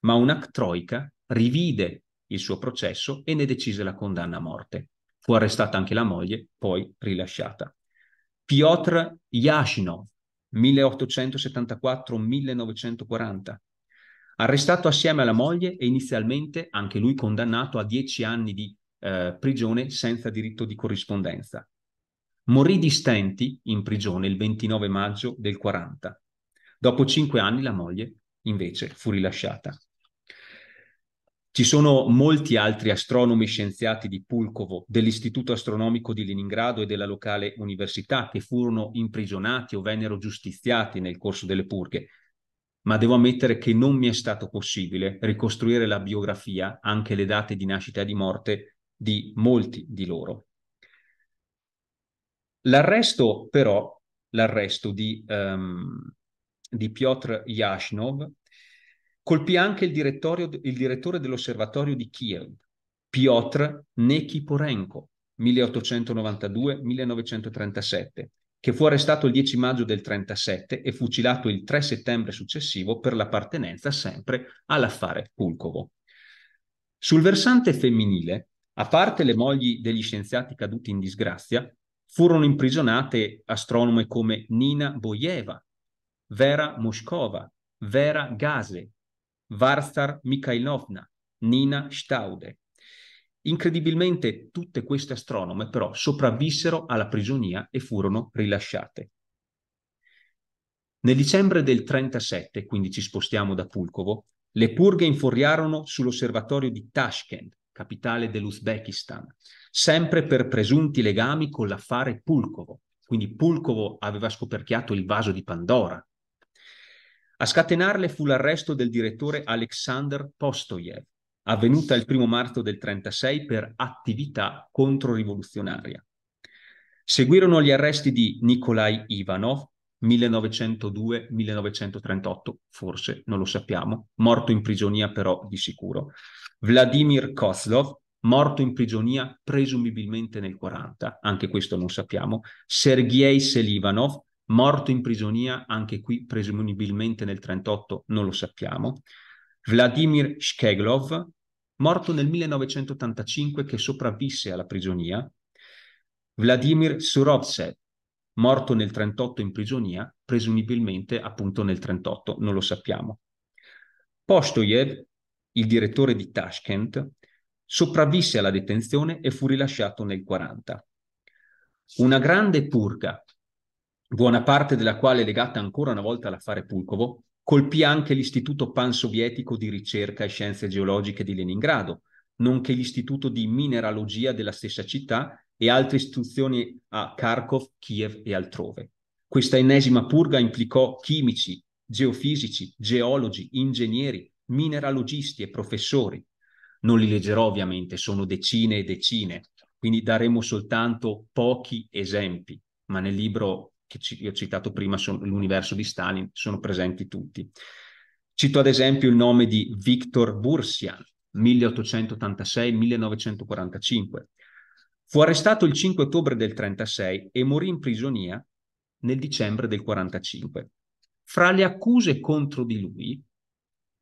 ma una troica rivide il suo processo e ne decise la condanna a morte. Fu arrestata anche la moglie, poi rilasciata. Piotr Yashinov, 1874-1940. Arrestato assieme alla moglie e inizialmente anche lui condannato a dieci anni di eh, prigione senza diritto di corrispondenza. Morì di stenti in prigione il 29 maggio del 40. Dopo cinque anni la moglie invece fu rilasciata. Ci sono molti altri astronomi scienziati di Pulkovo, dell'Istituto Astronomico di Leningrado e della locale università che furono imprigionati o vennero giustiziati nel corso delle purghe, ma devo ammettere che non mi è stato possibile ricostruire la biografia, anche le date di nascita e di morte, di molti di loro. L'arresto però, l'arresto di, um, di Piotr Yashnov Colpì anche il, il direttore dell'osservatorio di Kiev, Piotr Nekiporenko, 1892-1937, che fu arrestato il 10 maggio del 1937 e fucilato il 3 settembre successivo per l'appartenenza sempre all'affare Pulkovo. Sul versante femminile, a parte le mogli degli scienziati caduti in disgrazia, furono imprigionate astronome come Nina Boieva, Vera Moskova, Vera Gase, Varstar Mikhailovna, Nina Staude. Incredibilmente tutte queste astronome però sopravvissero alla prigionia e furono rilasciate. Nel dicembre del 37, quindi ci spostiamo da Pulkovo, le purghe infuriarono sull'osservatorio di Tashkent, capitale dell'Uzbekistan, sempre per presunti legami con l'affare Pulkovo. Quindi Pulkovo aveva scoperchiato il vaso di Pandora, a scatenarle fu l'arresto del direttore Alexander Postoyev, avvenuta il primo marzo del 1936 per attività controrivoluzionaria. Seguirono gli arresti di Nikolai Ivanov, 1902-1938, forse non lo sappiamo, morto in prigionia però di sicuro. Vladimir Kozlov, morto in prigionia presumibilmente nel 1940, anche questo non sappiamo. Sergei Selivanov, morto in prigionia, anche qui presumibilmente nel 1938, non lo sappiamo. Vladimir Shkeglov, morto nel 1985 che sopravvisse alla prigionia. Vladimir Surovtsev, morto nel 1938 in prigionia, presumibilmente appunto nel 1938, non lo sappiamo. Postoyev, il direttore di Tashkent, sopravvisse alla detenzione e fu rilasciato nel 1940. Una grande purga buona parte della quale è legata ancora una volta all'affare Pulkovo, colpì anche l'Istituto Pansovietico di Ricerca e Scienze Geologiche di Leningrado, nonché l'Istituto di Mineralogia della stessa città e altre istituzioni a Kharkov, Kiev e altrove. Questa ennesima purga implicò chimici, geofisici, geologi, ingegneri, mineralogisti e professori. Non li leggerò ovviamente, sono decine e decine, quindi daremo soltanto pochi esempi, ma nel libro che ci, ho citato prima, l'universo di Stalin, sono presenti tutti. Cito ad esempio il nome di Viktor Bursian, 1886-1945. Fu arrestato il 5 ottobre del 1936 e morì in prigionia nel dicembre del 1945. Fra le accuse contro di lui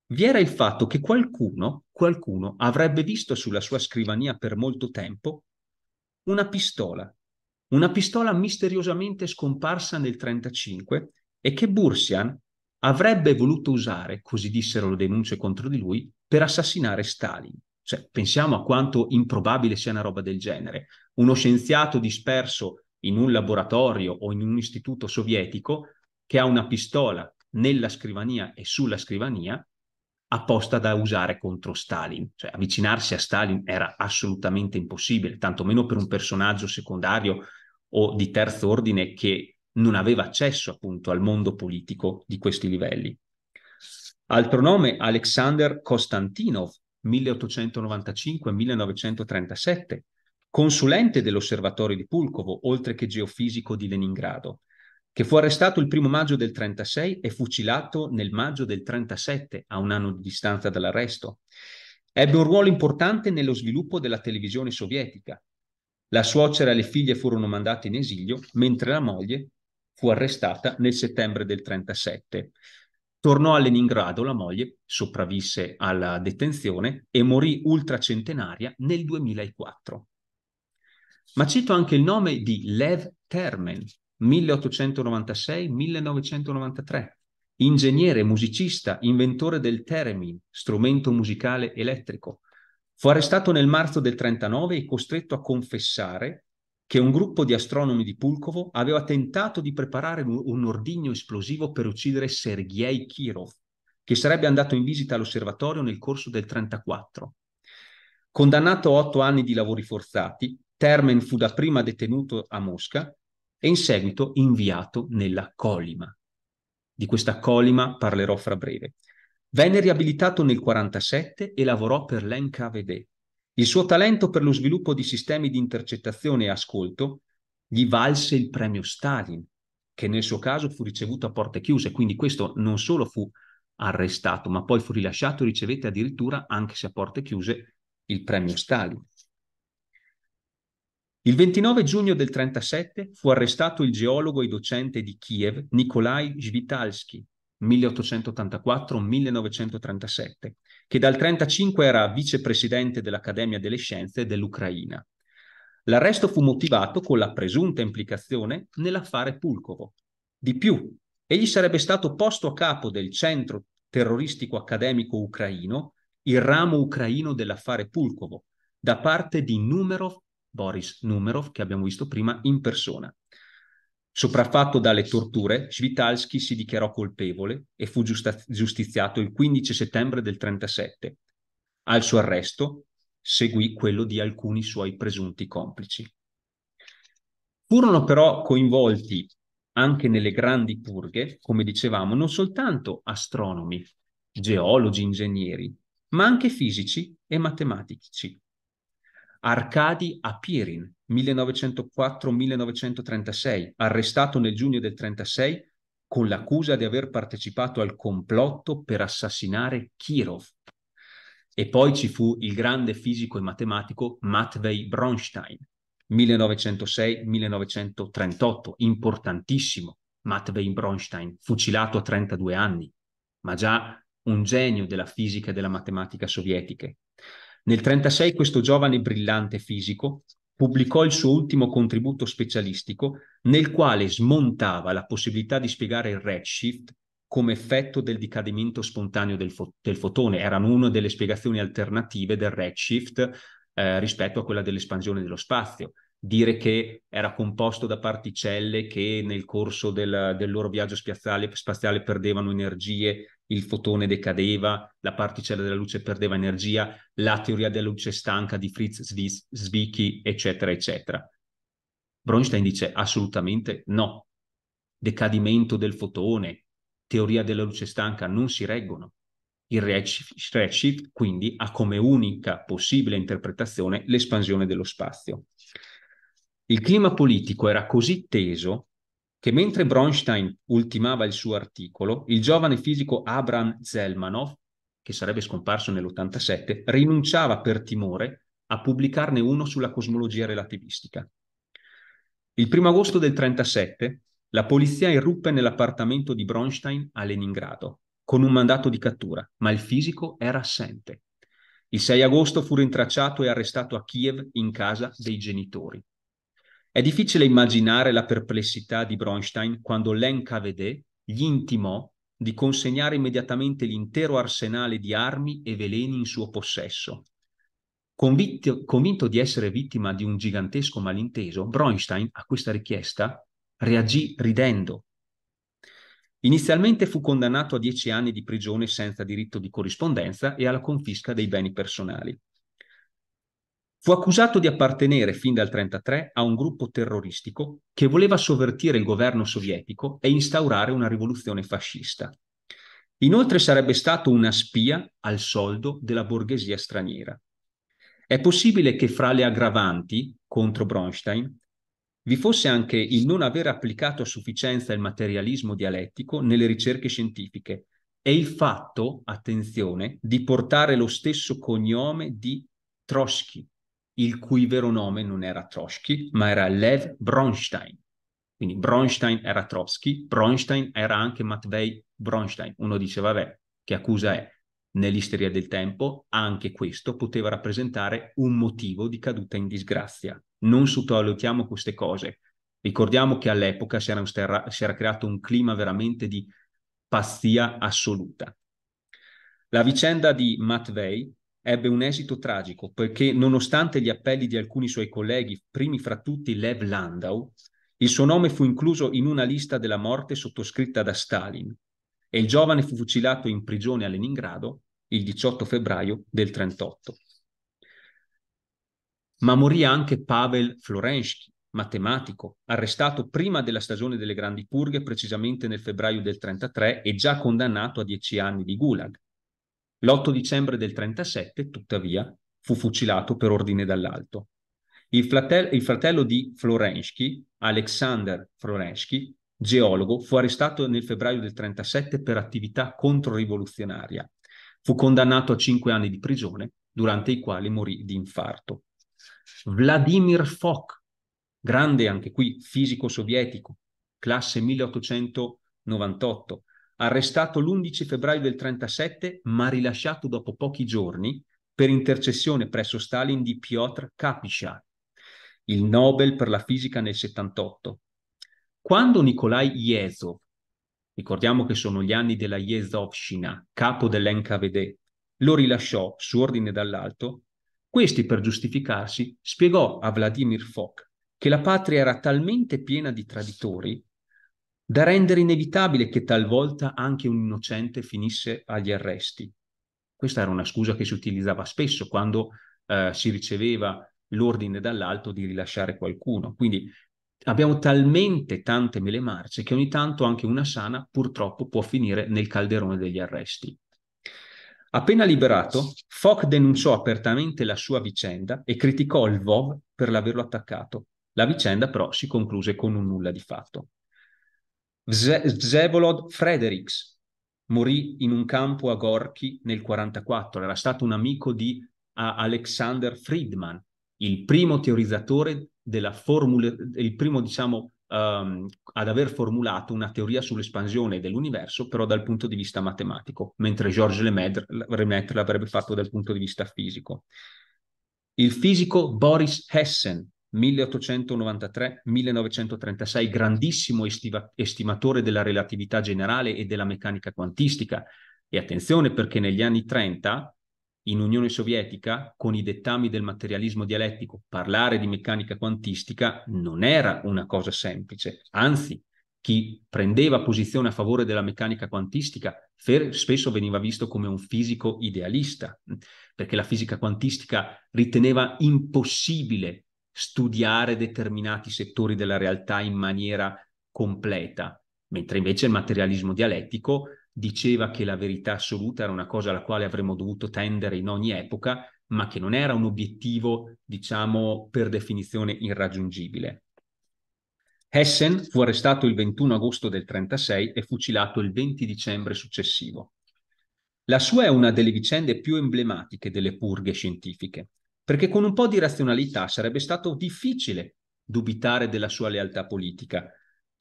vi era il fatto che qualcuno, qualcuno avrebbe visto sulla sua scrivania per molto tempo una pistola una pistola misteriosamente scomparsa nel 1935 e che Bursian avrebbe voluto usare, così dissero le denunce contro di lui, per assassinare Stalin. Cioè, pensiamo a quanto improbabile sia una roba del genere. Uno scienziato disperso in un laboratorio o in un istituto sovietico che ha una pistola nella scrivania e sulla scrivania apposta da usare contro Stalin. Cioè, avvicinarsi a Stalin era assolutamente impossibile, tantomeno per un personaggio secondario o di terzo ordine che non aveva accesso appunto al mondo politico di questi livelli. Altro nome, Alexander Konstantinov, 1895-1937, consulente dell'osservatorio di Pulkovo, oltre che geofisico di Leningrado, che fu arrestato il primo maggio del 1936 e fucilato nel maggio del 1937, a un anno di distanza dall'arresto. Ebbe un ruolo importante nello sviluppo della televisione sovietica, la suocera e le figlie furono mandate in esilio, mentre la moglie fu arrestata nel settembre del 1937. Tornò a Leningrado la moglie, sopravvisse alla detenzione e morì ultracentenaria nel 2004. Ma cito anche il nome di Lev Termen, 1896-1993, ingegnere, musicista, inventore del theremin, strumento musicale elettrico, Fu arrestato nel marzo del 39 e costretto a confessare che un gruppo di astronomi di Pulkovo aveva tentato di preparare un ordigno esplosivo per uccidere Sergei Kirov, che sarebbe andato in visita all'osservatorio nel corso del 1934. Condannato a otto anni di lavori forzati, Termen fu dapprima detenuto a Mosca e in seguito inviato nella Colima. Di questa Colima parlerò fra breve. Venne riabilitato nel 1947 e lavorò per l'NKVD. Il suo talento per lo sviluppo di sistemi di intercettazione e ascolto gli valse il premio Stalin, che nel suo caso fu ricevuto a porte chiuse, quindi questo non solo fu arrestato, ma poi fu rilasciato e ricevette addirittura, anche se a porte chiuse, il premio Stalin. Il 29 giugno del 1937 fu arrestato il geologo e docente di Kiev Nikolai Svitalsky, 1884-1937, che dal 1935 era vicepresidente dell'Accademia delle Scienze dell'Ucraina. L'arresto fu motivato con la presunta implicazione nell'affare Pulkovo. Di più, egli sarebbe stato posto a capo del centro terroristico accademico ucraino, il ramo ucraino dell'affare Pulkovo, da parte di Numerov, Boris Numerov, che abbiamo visto prima in persona. Sopraffatto dalle torture, Svitalski si dichiarò colpevole e fu giustiziato il 15 settembre del 1937. Al suo arresto seguì quello di alcuni suoi presunti complici. Furono però coinvolti anche nelle grandi purghe, come dicevamo, non soltanto astronomi, geologi, ingegneri, ma anche fisici e matematici. Arkady Apirin, 1904-1936, arrestato nel giugno del 1936 con l'accusa di aver partecipato al complotto per assassinare Kirov. E poi ci fu il grande fisico e matematico Matvei Bronstein, 1906-1938, importantissimo Matvei Bronstein, fucilato a 32 anni, ma già un genio della fisica e della matematica sovietiche. Nel 1936 questo giovane brillante fisico pubblicò il suo ultimo contributo specialistico nel quale smontava la possibilità di spiegare il redshift come effetto del decadimento spontaneo del, fo- del fotone. Erano una delle spiegazioni alternative del redshift eh, rispetto a quella dell'espansione dello spazio. Dire che era composto da particelle che nel corso del, del loro viaggio spaziale, spaziale perdevano energie il fotone decadeva, la particella della luce perdeva energia, la teoria della luce stanca di Fritz Zwicky, eccetera, eccetera. Bronstein dice assolutamente no. Decadimento del fotone, teoria della luce stanca non si reggono. Il redshift quindi ha come unica possibile interpretazione l'espansione dello spazio. Il clima politico era così teso che mentre Bronstein ultimava il suo articolo, il giovane fisico Abram Zelmanov, che sarebbe scomparso nell'87, rinunciava per timore a pubblicarne uno sulla cosmologia relativistica. Il primo agosto del 1937 la polizia irruppe nell'appartamento di Bronstein a Leningrado con un mandato di cattura, ma il fisico era assente. Il 6 agosto fu rintracciato e arrestato a Kiev in casa dei genitori. È difficile immaginare la perplessità di Bronstein quando l'Encavedé gli intimò di consegnare immediatamente l'intero arsenale di armi e veleni in suo possesso. Convinto, convinto di essere vittima di un gigantesco malinteso, Bronstein a questa richiesta reagì ridendo. Inizialmente fu condannato a dieci anni di prigione senza diritto di corrispondenza e alla confisca dei beni personali. Fu accusato di appartenere fin dal 1933 a un gruppo terroristico che voleva sovvertire il governo sovietico e instaurare una rivoluzione fascista. Inoltre sarebbe stato una spia al soldo della borghesia straniera. È possibile che fra le aggravanti contro Bronstein vi fosse anche il non aver applicato a sufficienza il materialismo dialettico nelle ricerche scientifiche e il fatto, attenzione, di portare lo stesso cognome di Trotsky, il cui vero nome non era Trotsky, ma era Lev Bronstein. Quindi Bronstein era Trotsky, Bronstein era anche Matvei Bronstein. Uno dice, vabbè, che accusa è? Nell'isteria del tempo anche questo poteva rappresentare un motivo di caduta in disgrazia. Non sottovalutiamo queste cose. Ricordiamo che all'epoca si era, si era creato un clima veramente di pazzia assoluta. La vicenda di Matvei ebbe un esito tragico perché nonostante gli appelli di alcuni suoi colleghi, primi fra tutti Lev Landau, il suo nome fu incluso in una lista della morte sottoscritta da Stalin e il giovane fu fucilato in prigione a Leningrado il 18 febbraio del 38. Ma morì anche Pavel Florensky, matematico, arrestato prima della stagione delle grandi purghe, precisamente nel febbraio del 33 e già condannato a dieci anni di gulag. L'8 dicembre del 37, tuttavia, fu fucilato per ordine dall'alto. Il, fratello, il fratello di Florensky, Alexander Florensky, geologo, fu arrestato nel febbraio del 37 per attività controrivoluzionaria. Fu condannato a cinque anni di prigione, durante i quali morì di infarto. Vladimir Fock, grande anche qui fisico sovietico, classe 1898, arrestato l'11 febbraio del 1937 ma rilasciato dopo pochi giorni per intercessione presso Stalin di Piotr Kapitsa, il Nobel per la fisica nel 1978. Quando Nikolai Jezov, ricordiamo che sono gli anni della Jezovshina, capo dell'NKVD, lo rilasciò su ordine dall'alto, questi per giustificarsi spiegò a Vladimir Fok che la patria era talmente piena di traditori da rendere inevitabile che talvolta anche un innocente finisse agli arresti. Questa era una scusa che si utilizzava spesso quando eh, si riceveva l'ordine dall'alto di rilasciare qualcuno. Quindi abbiamo talmente tante mele marce che ogni tanto anche una sana purtroppo può finire nel calderone degli arresti. Appena liberato, Foch denunciò apertamente la sua vicenda e criticò il VOV per l'averlo attaccato. La vicenda però si concluse con un nulla di fatto. Vsevolod Fredericks morì in un campo a Gorky nel 1944, era stato un amico di Alexander Friedman, il primo teorizzatore della formula, il primo diciamo um, ad aver formulato una teoria sull'espansione dell'universo, però dal punto di vista matematico, mentre Georges Lemaitre l'avrebbe fatto dal punto di vista fisico. Il fisico Boris Hessen 1893-1936, grandissimo estiva- estimatore della relatività generale e della meccanica quantistica. E attenzione perché negli anni 30, in Unione Sovietica, con i dettami del materialismo dialettico, parlare di meccanica quantistica non era una cosa semplice, anzi chi prendeva posizione a favore della meccanica quantistica spesso veniva visto come un fisico idealista, perché la fisica quantistica riteneva impossibile studiare determinati settori della realtà in maniera completa, mentre invece il materialismo dialettico diceva che la verità assoluta era una cosa alla quale avremmo dovuto tendere in ogni epoca, ma che non era un obiettivo, diciamo, per definizione irraggiungibile. Hessen fu arrestato il 21 agosto del 1936 e fucilato il 20 dicembre successivo. La sua è una delle vicende più emblematiche delle purghe scientifiche perché con un po' di razionalità sarebbe stato difficile dubitare della sua lealtà politica,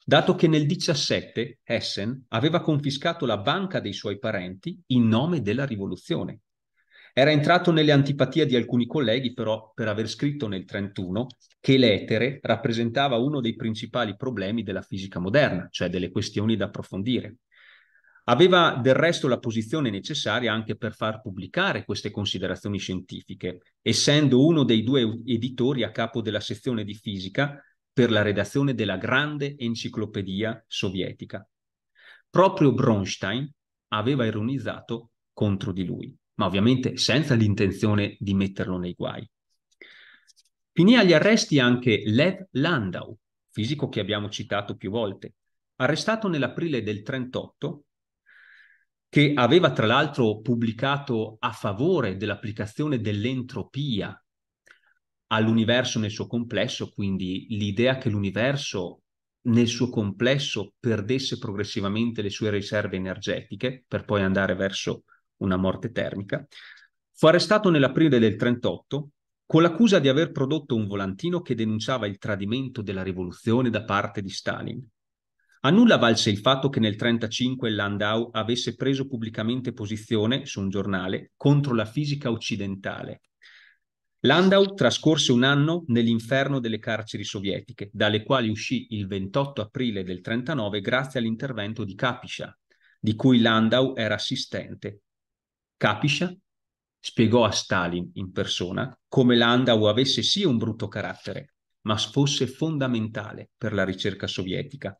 dato che nel 17 Hessen aveva confiscato la banca dei suoi parenti in nome della rivoluzione. Era entrato nelle antipatie di alcuni colleghi, però, per aver scritto nel 31 che l'etere rappresentava uno dei principali problemi della fisica moderna, cioè delle questioni da approfondire. Aveva del resto la posizione necessaria anche per far pubblicare queste considerazioni scientifiche, essendo uno dei due editori a capo della sezione di fisica per la redazione della grande enciclopedia sovietica. Proprio Bronstein aveva ironizzato contro di lui, ma ovviamente senza l'intenzione di metterlo nei guai. Finì agli arresti anche Lev Landau, fisico che abbiamo citato più volte, arrestato nell'aprile del 1938 che aveva tra l'altro pubblicato a favore dell'applicazione dell'entropia all'universo nel suo complesso, quindi l'idea che l'universo nel suo complesso perdesse progressivamente le sue riserve energetiche per poi andare verso una morte termica, fu arrestato nell'aprile del 1938 con l'accusa di aver prodotto un volantino che denunciava il tradimento della rivoluzione da parte di Stalin. A nulla valse il fatto che nel 1935 Landau avesse preso pubblicamente posizione su un giornale contro la fisica occidentale. Landau trascorse un anno nell'inferno delle carceri sovietiche, dalle quali uscì il 28 aprile del 1939 grazie all'intervento di Kapisha, di cui Landau era assistente. Kapisha spiegò a Stalin in persona come Landau avesse sì un brutto carattere, ma fosse fondamentale per la ricerca sovietica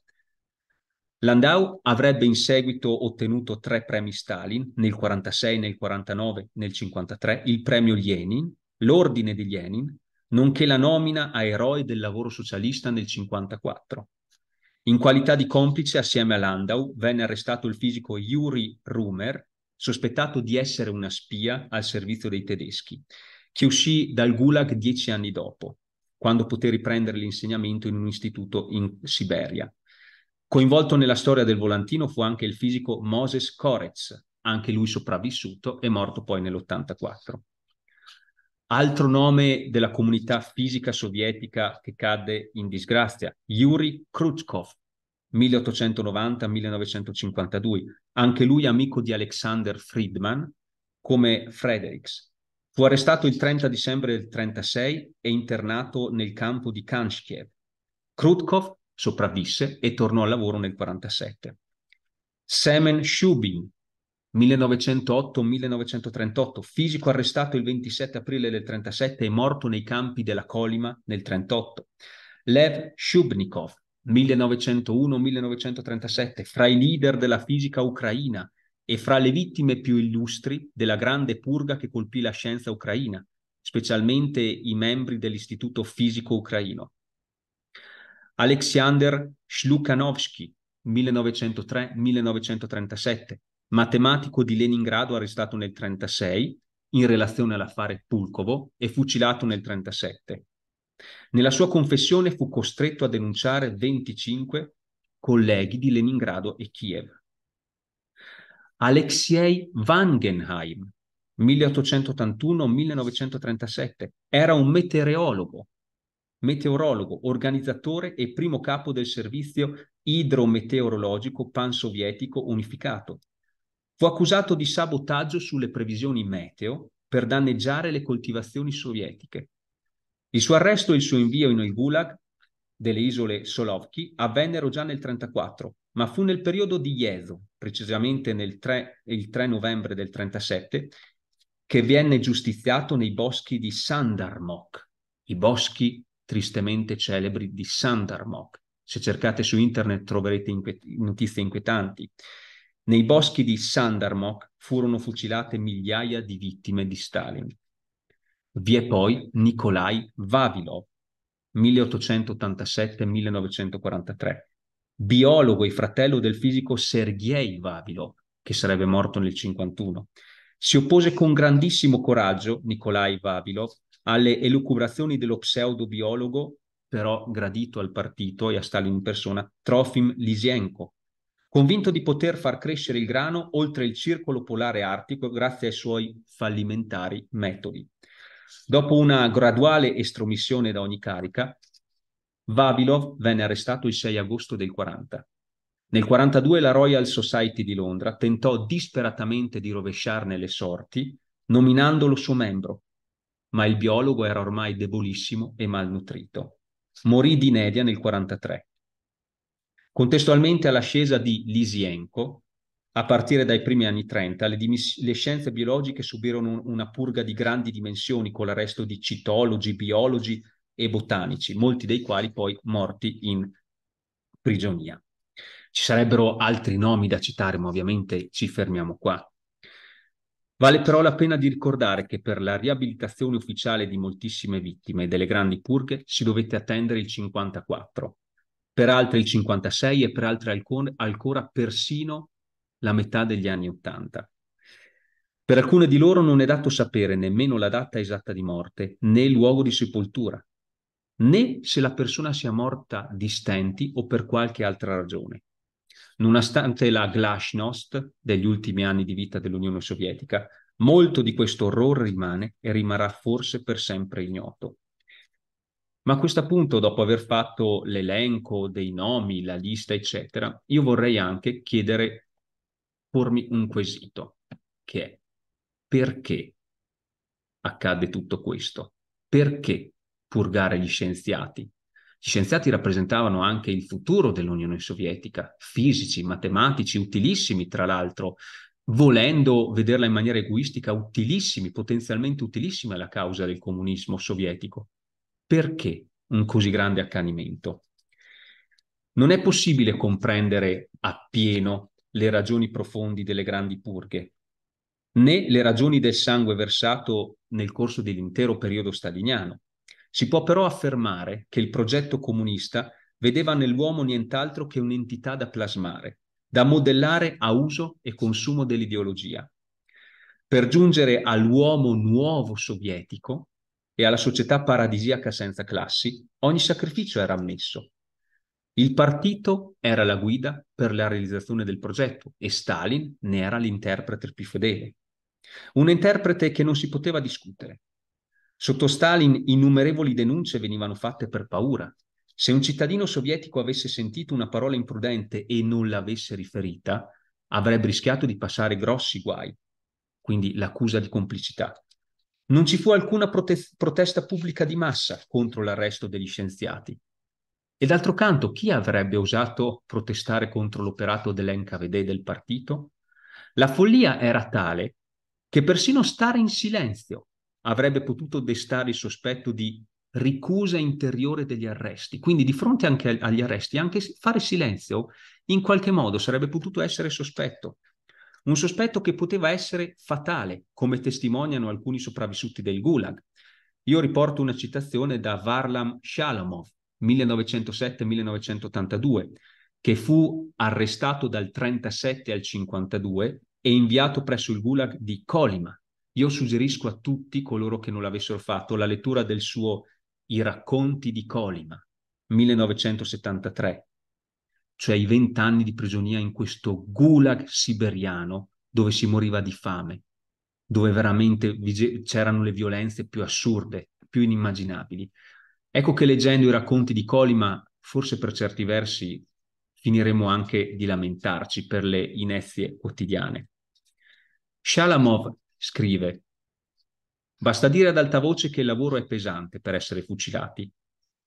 Landau avrebbe in seguito ottenuto tre premi Stalin nel 46, nel 49, nel 53, il premio Lenin, l'ordine di Lenin, nonché la nomina a eroe del lavoro socialista nel 54. In qualità di complice assieme a Landau venne arrestato il fisico Yuri Rumer, sospettato di essere una spia al servizio dei tedeschi, che uscì dal Gulag dieci anni dopo, quando poté riprendere l'insegnamento in un istituto in Siberia. Coinvolto nella storia del volantino fu anche il fisico Moses Korez, anche lui sopravvissuto e morto poi nell'84. Altro nome della comunità fisica sovietica che cadde in disgrazia, Yuri Khrushchev, 1890-1952, anche lui amico di Alexander Friedman, come Fredericks. Fu arrestato il 30 dicembre del 1936 e internato nel campo di Kanshkiev. Khrushchev sopravvisse e tornò al lavoro nel 1947. Semen Shubin, 1908-1938, fisico arrestato il 27 aprile del 1937 e morto nei campi della Colima nel 1938. Lev Shubnikov, 1901-1937, fra i leader della fisica ucraina e fra le vittime più illustri della grande purga che colpì la scienza ucraina, specialmente i membri dell'Istituto Fisico Ucraino. Alexander Shlukanovsky, 1903-1937, matematico di Leningrado arrestato nel 1936 in relazione all'affare Pulkovo e fucilato nel 1937. Nella sua confessione fu costretto a denunciare 25 colleghi di Leningrado e Kiev. Alexei Wangenheim, 1881-1937, era un meteorologo meteorologo, organizzatore e primo capo del servizio idrometeorologico pansovietico unificato. Fu accusato di sabotaggio sulle previsioni meteo per danneggiare le coltivazioni sovietiche. Il suo arresto e il suo invio in il Gulag delle isole Solovki avvennero già nel 1934, ma fu nel periodo di Jezo, precisamente nel 3, il 3 novembre del 1937, che venne giustiziato nei boschi di Sandarmok, i boschi tristemente celebri di Sandarmok. Se cercate su internet troverete inquet- notizie inquietanti. Nei boschi di Sandarmok furono fucilate migliaia di vittime di Stalin. Vi è poi Nikolai Vavilov, 1887-1943, biologo e fratello del fisico Sergei Vavilov, che sarebbe morto nel 1951. Si oppose con grandissimo coraggio Nikolai Vavilov alle elucubrazioni dello pseudobiologo, però gradito al partito e a Stalin in persona, Trofim Lisienko, convinto di poter far crescere il grano oltre il circolo polare artico grazie ai suoi fallimentari metodi. Dopo una graduale estromissione da ogni carica, Vavilov venne arrestato il 6 agosto del 40. Nel 42 la Royal Society di Londra tentò disperatamente di rovesciarne le sorti, nominandolo suo membro, ma il biologo era ormai debolissimo e malnutrito. Morì di inedia nel 1943. Contestualmente all'ascesa di Lisienko, a partire dai primi anni 30, le, le scienze biologiche subirono un una purga di grandi dimensioni con l'arresto di citologi, biologi e botanici, molti dei quali poi morti in prigionia. Ci sarebbero altri nomi da citare, ma ovviamente ci fermiamo qua. Vale però la pena di ricordare che per la riabilitazione ufficiale di moltissime vittime delle grandi purghe si dovette attendere il 54, per altre il 56 e per altre ancora persino la metà degli anni 80. Per alcune di loro non è dato sapere nemmeno la data esatta di morte, né il luogo di sepoltura, né se la persona sia morta di stenti o per qualche altra ragione. Nonostante la Glashnost degli ultimi anni di vita dell'Unione Sovietica, molto di questo orrore rimane e rimarrà forse per sempre ignoto. Ma a questo punto, dopo aver fatto l'elenco dei nomi, la lista, eccetera, io vorrei anche chiedere, pormi un quesito, che è perché accade tutto questo? Perché purgare gli scienziati? Gli scienziati rappresentavano anche il futuro dell'Unione Sovietica, fisici, matematici, utilissimi tra l'altro, volendo vederla in maniera egoistica, utilissimi, potenzialmente utilissimi alla causa del comunismo sovietico. Perché un così grande accanimento? Non è possibile comprendere appieno le ragioni profondi delle grandi purghe, né le ragioni del sangue versato nel corso dell'intero periodo staliniano. Si può però affermare che il progetto comunista vedeva nell'uomo nient'altro che un'entità da plasmare, da modellare a uso e consumo dell'ideologia. Per giungere all'uomo nuovo sovietico e alla società paradisiaca senza classi, ogni sacrificio era ammesso. Il partito era la guida per la realizzazione del progetto e Stalin ne era l'interprete più fedele. Un interprete che non si poteva discutere, Sotto Stalin innumerevoli denunce venivano fatte per paura. Se un cittadino sovietico avesse sentito una parola imprudente e non l'avesse riferita, avrebbe rischiato di passare grossi guai, quindi l'accusa di complicità. Non ci fu alcuna prote- protesta pubblica di massa contro l'arresto degli scienziati. E d'altro canto, chi avrebbe osato protestare contro l'operato dell'NKVD del partito? La follia era tale che persino stare in silenzio avrebbe potuto destare il sospetto di ricusa interiore degli arresti. Quindi di fronte anche agli arresti, anche fare silenzio in qualche modo sarebbe potuto essere sospetto. Un sospetto che poteva essere fatale, come testimoniano alcuni sopravvissuti del Gulag. Io riporto una citazione da Varlam Shalomov, 1907-1982, che fu arrestato dal 37 al 52 e inviato presso il Gulag di Kolima, io suggerisco a tutti coloro che non l'avessero fatto la lettura del suo I racconti di Colima, 1973, cioè i vent'anni di prigionia in questo gulag siberiano dove si moriva di fame, dove veramente c'erano le violenze più assurde, più inimmaginabili. Ecco che leggendo i racconti di Colima, forse per certi versi finiremo anche di lamentarci per le inezie quotidiane. Shalamov scrive Basta dire ad alta voce che il lavoro è pesante per essere fucilati.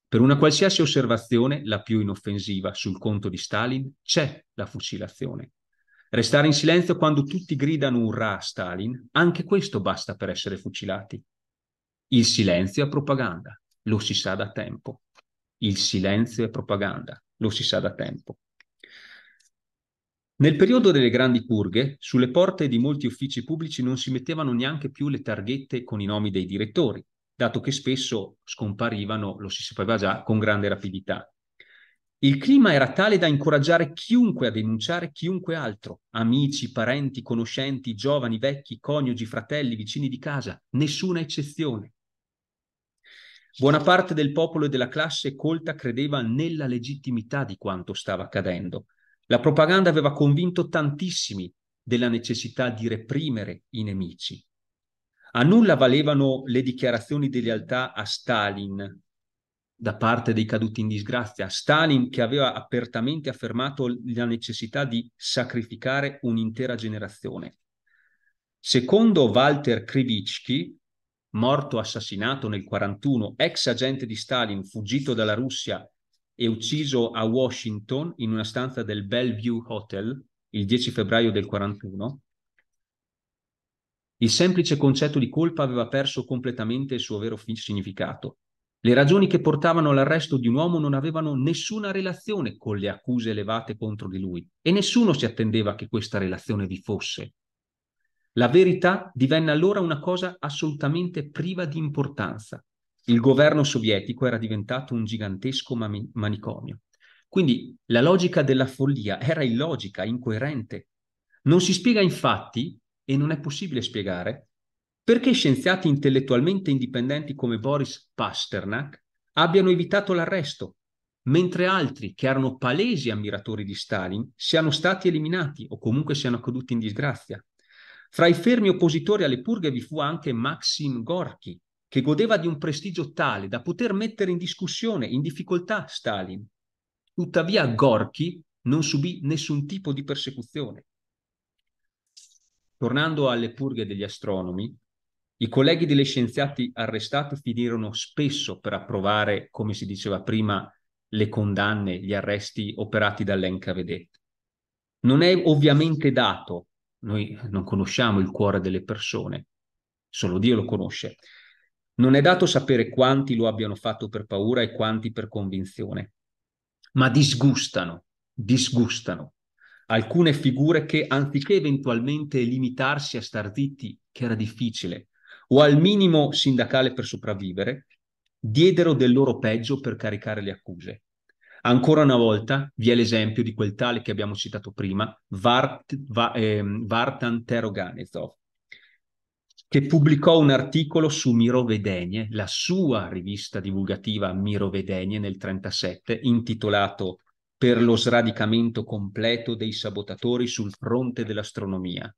Per una qualsiasi osservazione, la più inoffensiva, sul conto di Stalin, c'è la fucilazione. Restare in silenzio quando tutti gridano urrà a Stalin, anche questo basta per essere fucilati. Il silenzio è propaganda, lo si sa da tempo. Il silenzio è propaganda, lo si sa da tempo. Nel periodo delle grandi purghe, sulle porte di molti uffici pubblici non si mettevano neanche più le targhette con i nomi dei direttori, dato che spesso scomparivano, lo si sapeva già, con grande rapidità. Il clima era tale da incoraggiare chiunque a denunciare chiunque altro, amici, parenti, conoscenti, giovani, vecchi, coniugi, fratelli, vicini di casa, nessuna eccezione. Buona parte del popolo e della classe colta credeva nella legittimità di quanto stava accadendo la propaganda aveva convinto tantissimi della necessità di reprimere i nemici. A nulla valevano le dichiarazioni di lealtà a Stalin da parte dei caduti in disgrazia, Stalin che aveva apertamente affermato la necessità di sacrificare un'intera generazione. Secondo Walter Krivitsky, morto assassinato nel 1941, ex agente di Stalin, fuggito dalla Russia e ucciso a Washington in una stanza del Bellevue Hotel il 10 febbraio del 41, il semplice concetto di colpa aveva perso completamente il suo vero significato. Le ragioni che portavano all'arresto di un uomo non avevano nessuna relazione con le accuse elevate contro di lui e nessuno si attendeva che questa relazione vi fosse. La verità divenne allora una cosa assolutamente priva di importanza il governo sovietico era diventato un gigantesco mani- manicomio. Quindi la logica della follia era illogica, incoerente. Non si spiega infatti, e non è possibile spiegare, perché scienziati intellettualmente indipendenti come Boris Pasternak abbiano evitato l'arresto, mentre altri che erano palesi ammiratori di Stalin siano stati eliminati o comunque siano caduti in disgrazia. Fra i fermi oppositori alle purghe vi fu anche Maxim Gorky, che godeva di un prestigio tale da poter mettere in discussione, in difficoltà Stalin. Tuttavia Gorky non subì nessun tipo di persecuzione. Tornando alle purghe degli astronomi, i colleghi degli scienziati arrestati finirono spesso per approvare, come si diceva prima, le condanne, gli arresti operati dall'Enkaved. Non è ovviamente dato, noi non conosciamo il cuore delle persone, solo Dio lo conosce, non è dato sapere quanti lo abbiano fatto per paura e quanti per convinzione, ma disgustano, disgustano alcune figure che anziché eventualmente limitarsi a star zitti, che era difficile, o al minimo sindacale per sopravvivere, diedero del loro peggio per caricare le accuse. Ancora una volta vi è l'esempio di quel tale che abbiamo citato prima, Vart, va, eh, Vartan Teroganezov, che pubblicò un articolo su Mirovedenie, la sua rivista divulgativa Mirovedenie nel 1937, intitolato Per lo sradicamento completo dei sabotatori sul fronte dell'astronomia.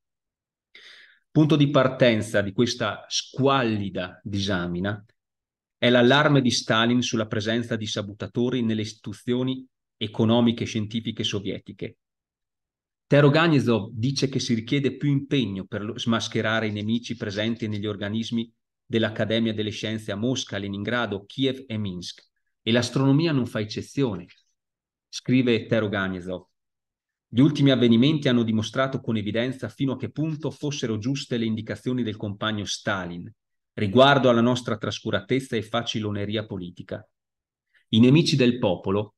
Punto di partenza di questa squallida disamina è l'allarme di Stalin sulla presenza di sabotatori nelle istituzioni economiche e scientifiche sovietiche, Tero Ganizov dice che si richiede più impegno per smascherare i nemici presenti negli organismi dell'Accademia delle Scienze a Mosca, Leningrado, Kiev e Minsk. E l'astronomia non fa eccezione, scrive Tero Ganizov. Gli ultimi avvenimenti hanno dimostrato con evidenza fino a che punto fossero giuste le indicazioni del compagno Stalin riguardo alla nostra trascuratezza e faciloneria politica. I nemici del popolo,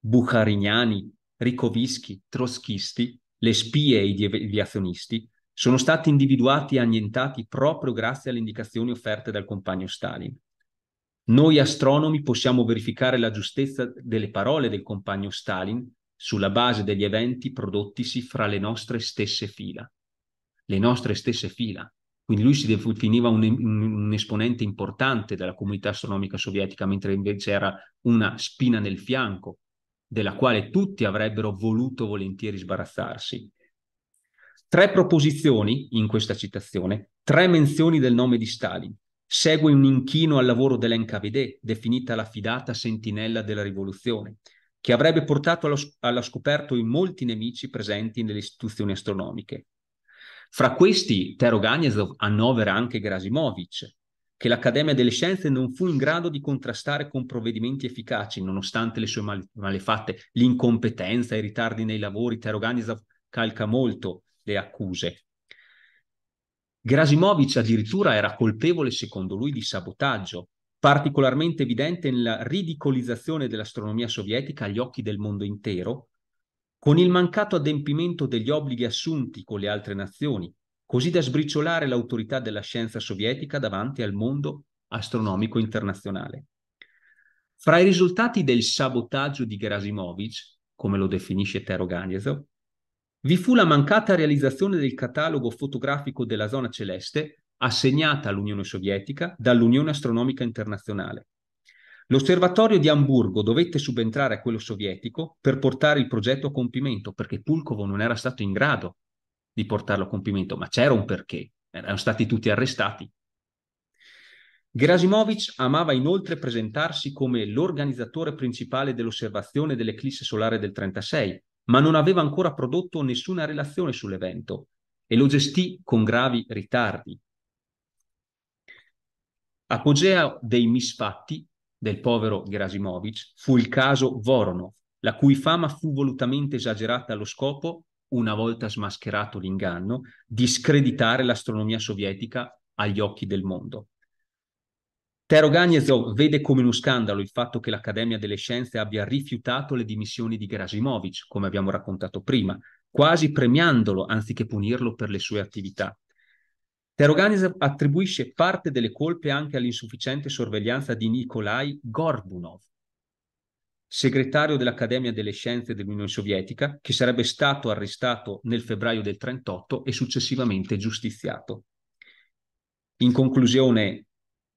bucarignani, ricovischi, trotskisti, le spie e i deviazionisti, sono stati individuati e annientati proprio grazie alle indicazioni offerte dal compagno Stalin. Noi astronomi possiamo verificare la giustezza delle parole del compagno Stalin sulla base degli eventi prodottisi fra le nostre stesse fila. Le nostre stesse fila. Quindi lui si definiva un, un esponente importante della comunità astronomica sovietica, mentre invece era una spina nel fianco della quale tutti avrebbero voluto volentieri sbarazzarsi. Tre proposizioni in questa citazione, tre menzioni del nome di Stalin. Segue un inchino al lavoro dell'NKVD, definita la fidata sentinella della rivoluzione, che avrebbe portato allo, alla scoperta i molti nemici presenti nelle istituzioni astronomiche. Fra questi, Tero Gagnezov annovera anche Grasimovich, che l'Accademia delle Scienze non fu in grado di contrastare con provvedimenti efficaci, nonostante le sue mal- malefatte, l'incompetenza, i ritardi nei lavori. Teroganizov calca molto le accuse. Grasimovic addirittura era colpevole, secondo lui, di sabotaggio, particolarmente evidente nella ridicolizzazione dell'astronomia sovietica agli occhi del mondo intero, con il mancato adempimento degli obblighi assunti con le altre nazioni, così da sbriciolare l'autorità della scienza sovietica davanti al mondo astronomico internazionale. Fra i risultati del sabotaggio di Gerasimovich, come lo definisce Tero Gagnezov, vi fu la mancata realizzazione del catalogo fotografico della zona celeste assegnata all'Unione Sovietica dall'Unione Astronomica Internazionale. L'osservatorio di Amburgo dovette subentrare a quello sovietico per portare il progetto a compimento perché Pulkovo non era stato in grado di portarlo a compimento, ma c'era un perché, erano stati tutti arrestati. Gerasimovic amava inoltre presentarsi come l'organizzatore principale dell'osservazione dell'eclisse solare del 36, ma non aveva ancora prodotto nessuna relazione sull'evento e lo gestì con gravi ritardi. Apogea dei misfatti del povero Gerasimovic fu il caso Voronov, la cui fama fu volutamente esagerata allo scopo una volta smascherato l'inganno, discreditare l'astronomia sovietica agli occhi del mondo. Tero Gagnezov vede come uno scandalo il fatto che l'Accademia delle Scienze abbia rifiutato le dimissioni di Gerasimovich, come abbiamo raccontato prima, quasi premiandolo anziché punirlo per le sue attività. Tero Gagnezov attribuisce parte delle colpe anche all'insufficiente sorveglianza di Nikolai Gorbunov, segretario dell'Accademia delle Scienze dell'Unione Sovietica, che sarebbe stato arrestato nel febbraio del 1938 e successivamente giustiziato. In conclusione,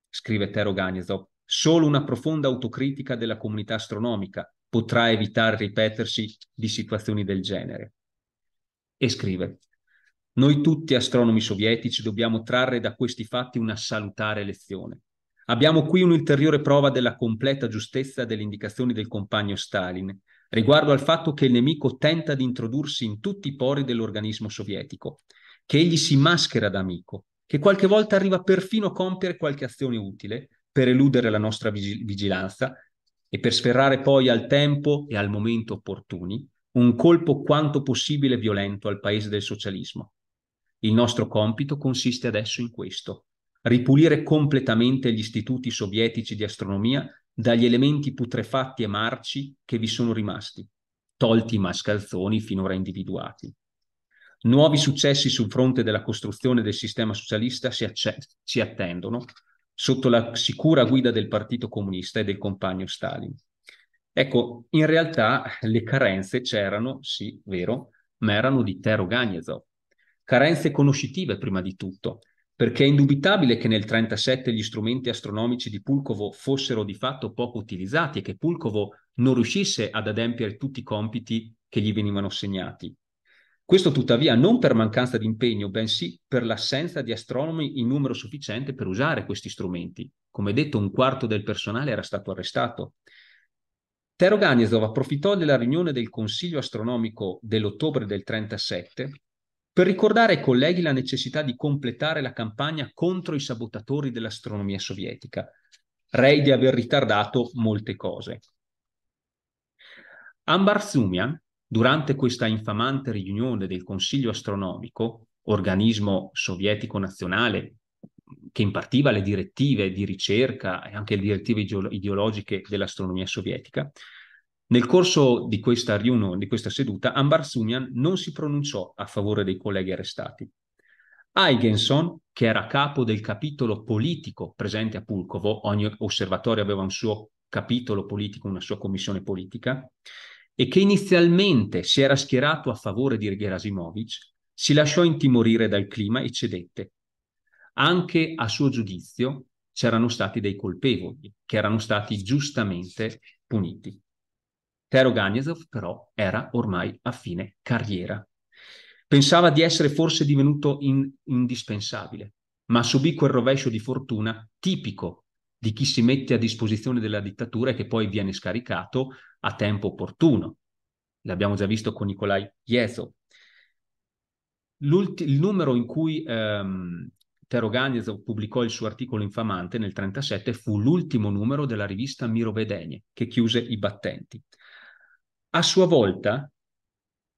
scrive Tero Ganizov, solo una profonda autocritica della comunità astronomica potrà evitare ripetersi di situazioni del genere. E scrive, noi tutti astronomi sovietici dobbiamo trarre da questi fatti una salutare lezione. Abbiamo qui un'ulteriore prova della completa giustezza delle indicazioni del compagno Stalin riguardo al fatto che il nemico tenta di introdursi in tutti i pori dell'organismo sovietico, che egli si maschera da amico, che qualche volta arriva perfino a compiere qualche azione utile per eludere la nostra vig- vigilanza e per sferrare poi al tempo e al momento opportuni un colpo quanto possibile violento al paese del socialismo. Il nostro compito consiste adesso in questo, ripulire completamente gli istituti sovietici di astronomia dagli elementi putrefatti e marci che vi sono rimasti, tolti i mascalzoni finora individuati. Nuovi successi sul fronte della costruzione del sistema socialista si, si attendono sotto la sicura guida del Partito Comunista e del compagno Stalin. Ecco, in realtà le carenze c'erano, sì, vero, ma erano di Tero Gagnezov. Carenze conoscitive prima di tutto, perché è indubitabile che nel 1937 gli strumenti astronomici di Pulkovo fossero di fatto poco utilizzati e che Pulkovo non riuscisse ad adempiere tutti i compiti che gli venivano assegnati. Questo tuttavia non per mancanza di impegno, bensì per l'assenza di astronomi in numero sufficiente per usare questi strumenti. Come detto, un quarto del personale era stato arrestato. Tero Teroganezov approfittò della riunione del Consiglio astronomico dell'ottobre del 1937 per ricordare ai colleghi la necessità di completare la campagna contro i sabotatori dell'astronomia sovietica, rei di aver ritardato molte cose. Ambar Zumian, durante questa infamante riunione del Consiglio astronomico, organismo sovietico nazionale che impartiva le direttive di ricerca e anche le direttive ideologiche dell'astronomia sovietica, nel corso di questa riunione, di questa seduta, Ambar Sunyan non si pronunciò a favore dei colleghi arrestati. Aigenson, che era capo del capitolo politico presente a Pulkovo, ogni osservatorio aveva un suo capitolo politico, una sua commissione politica, e che inizialmente si era schierato a favore di Gerasimovich, si lasciò intimorire dal clima e cedette. Anche a suo giudizio c'erano stati dei colpevoli che erano stati giustamente puniti. Tero Gagnezov però era ormai a fine carriera. Pensava di essere forse divenuto in- indispensabile, ma subì quel rovescio di fortuna tipico di chi si mette a disposizione della dittatura e che poi viene scaricato a tempo opportuno. L'abbiamo già visto con Nikolai Jezov. il numero in cui ehm, Tero Gagnezov pubblicò il suo articolo infamante nel 1937 fu l'ultimo numero della rivista Mirovedenie, che chiuse i battenti. A sua volta,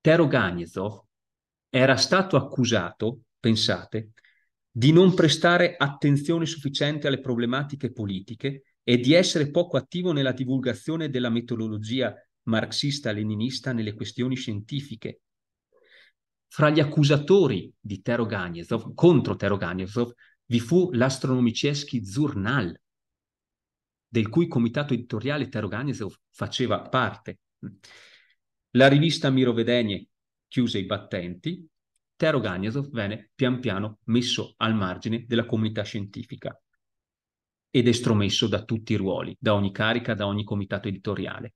Teroganizov era stato accusato, pensate, di non prestare attenzione sufficiente alle problematiche politiche e di essere poco attivo nella divulgazione della metodologia marxista-leninista nelle questioni scientifiche. Fra gli accusatori di Teroganizov, contro Teroganizov, vi fu l'astronomiceschi Zurnal, del cui comitato editoriale Teroganizov faceva parte. La rivista Mirovedenie chiuse i battenti, Tero Gagnazov venne pian piano messo al margine della comunità scientifica ed estromesso da tutti i ruoli, da ogni carica, da ogni comitato editoriale.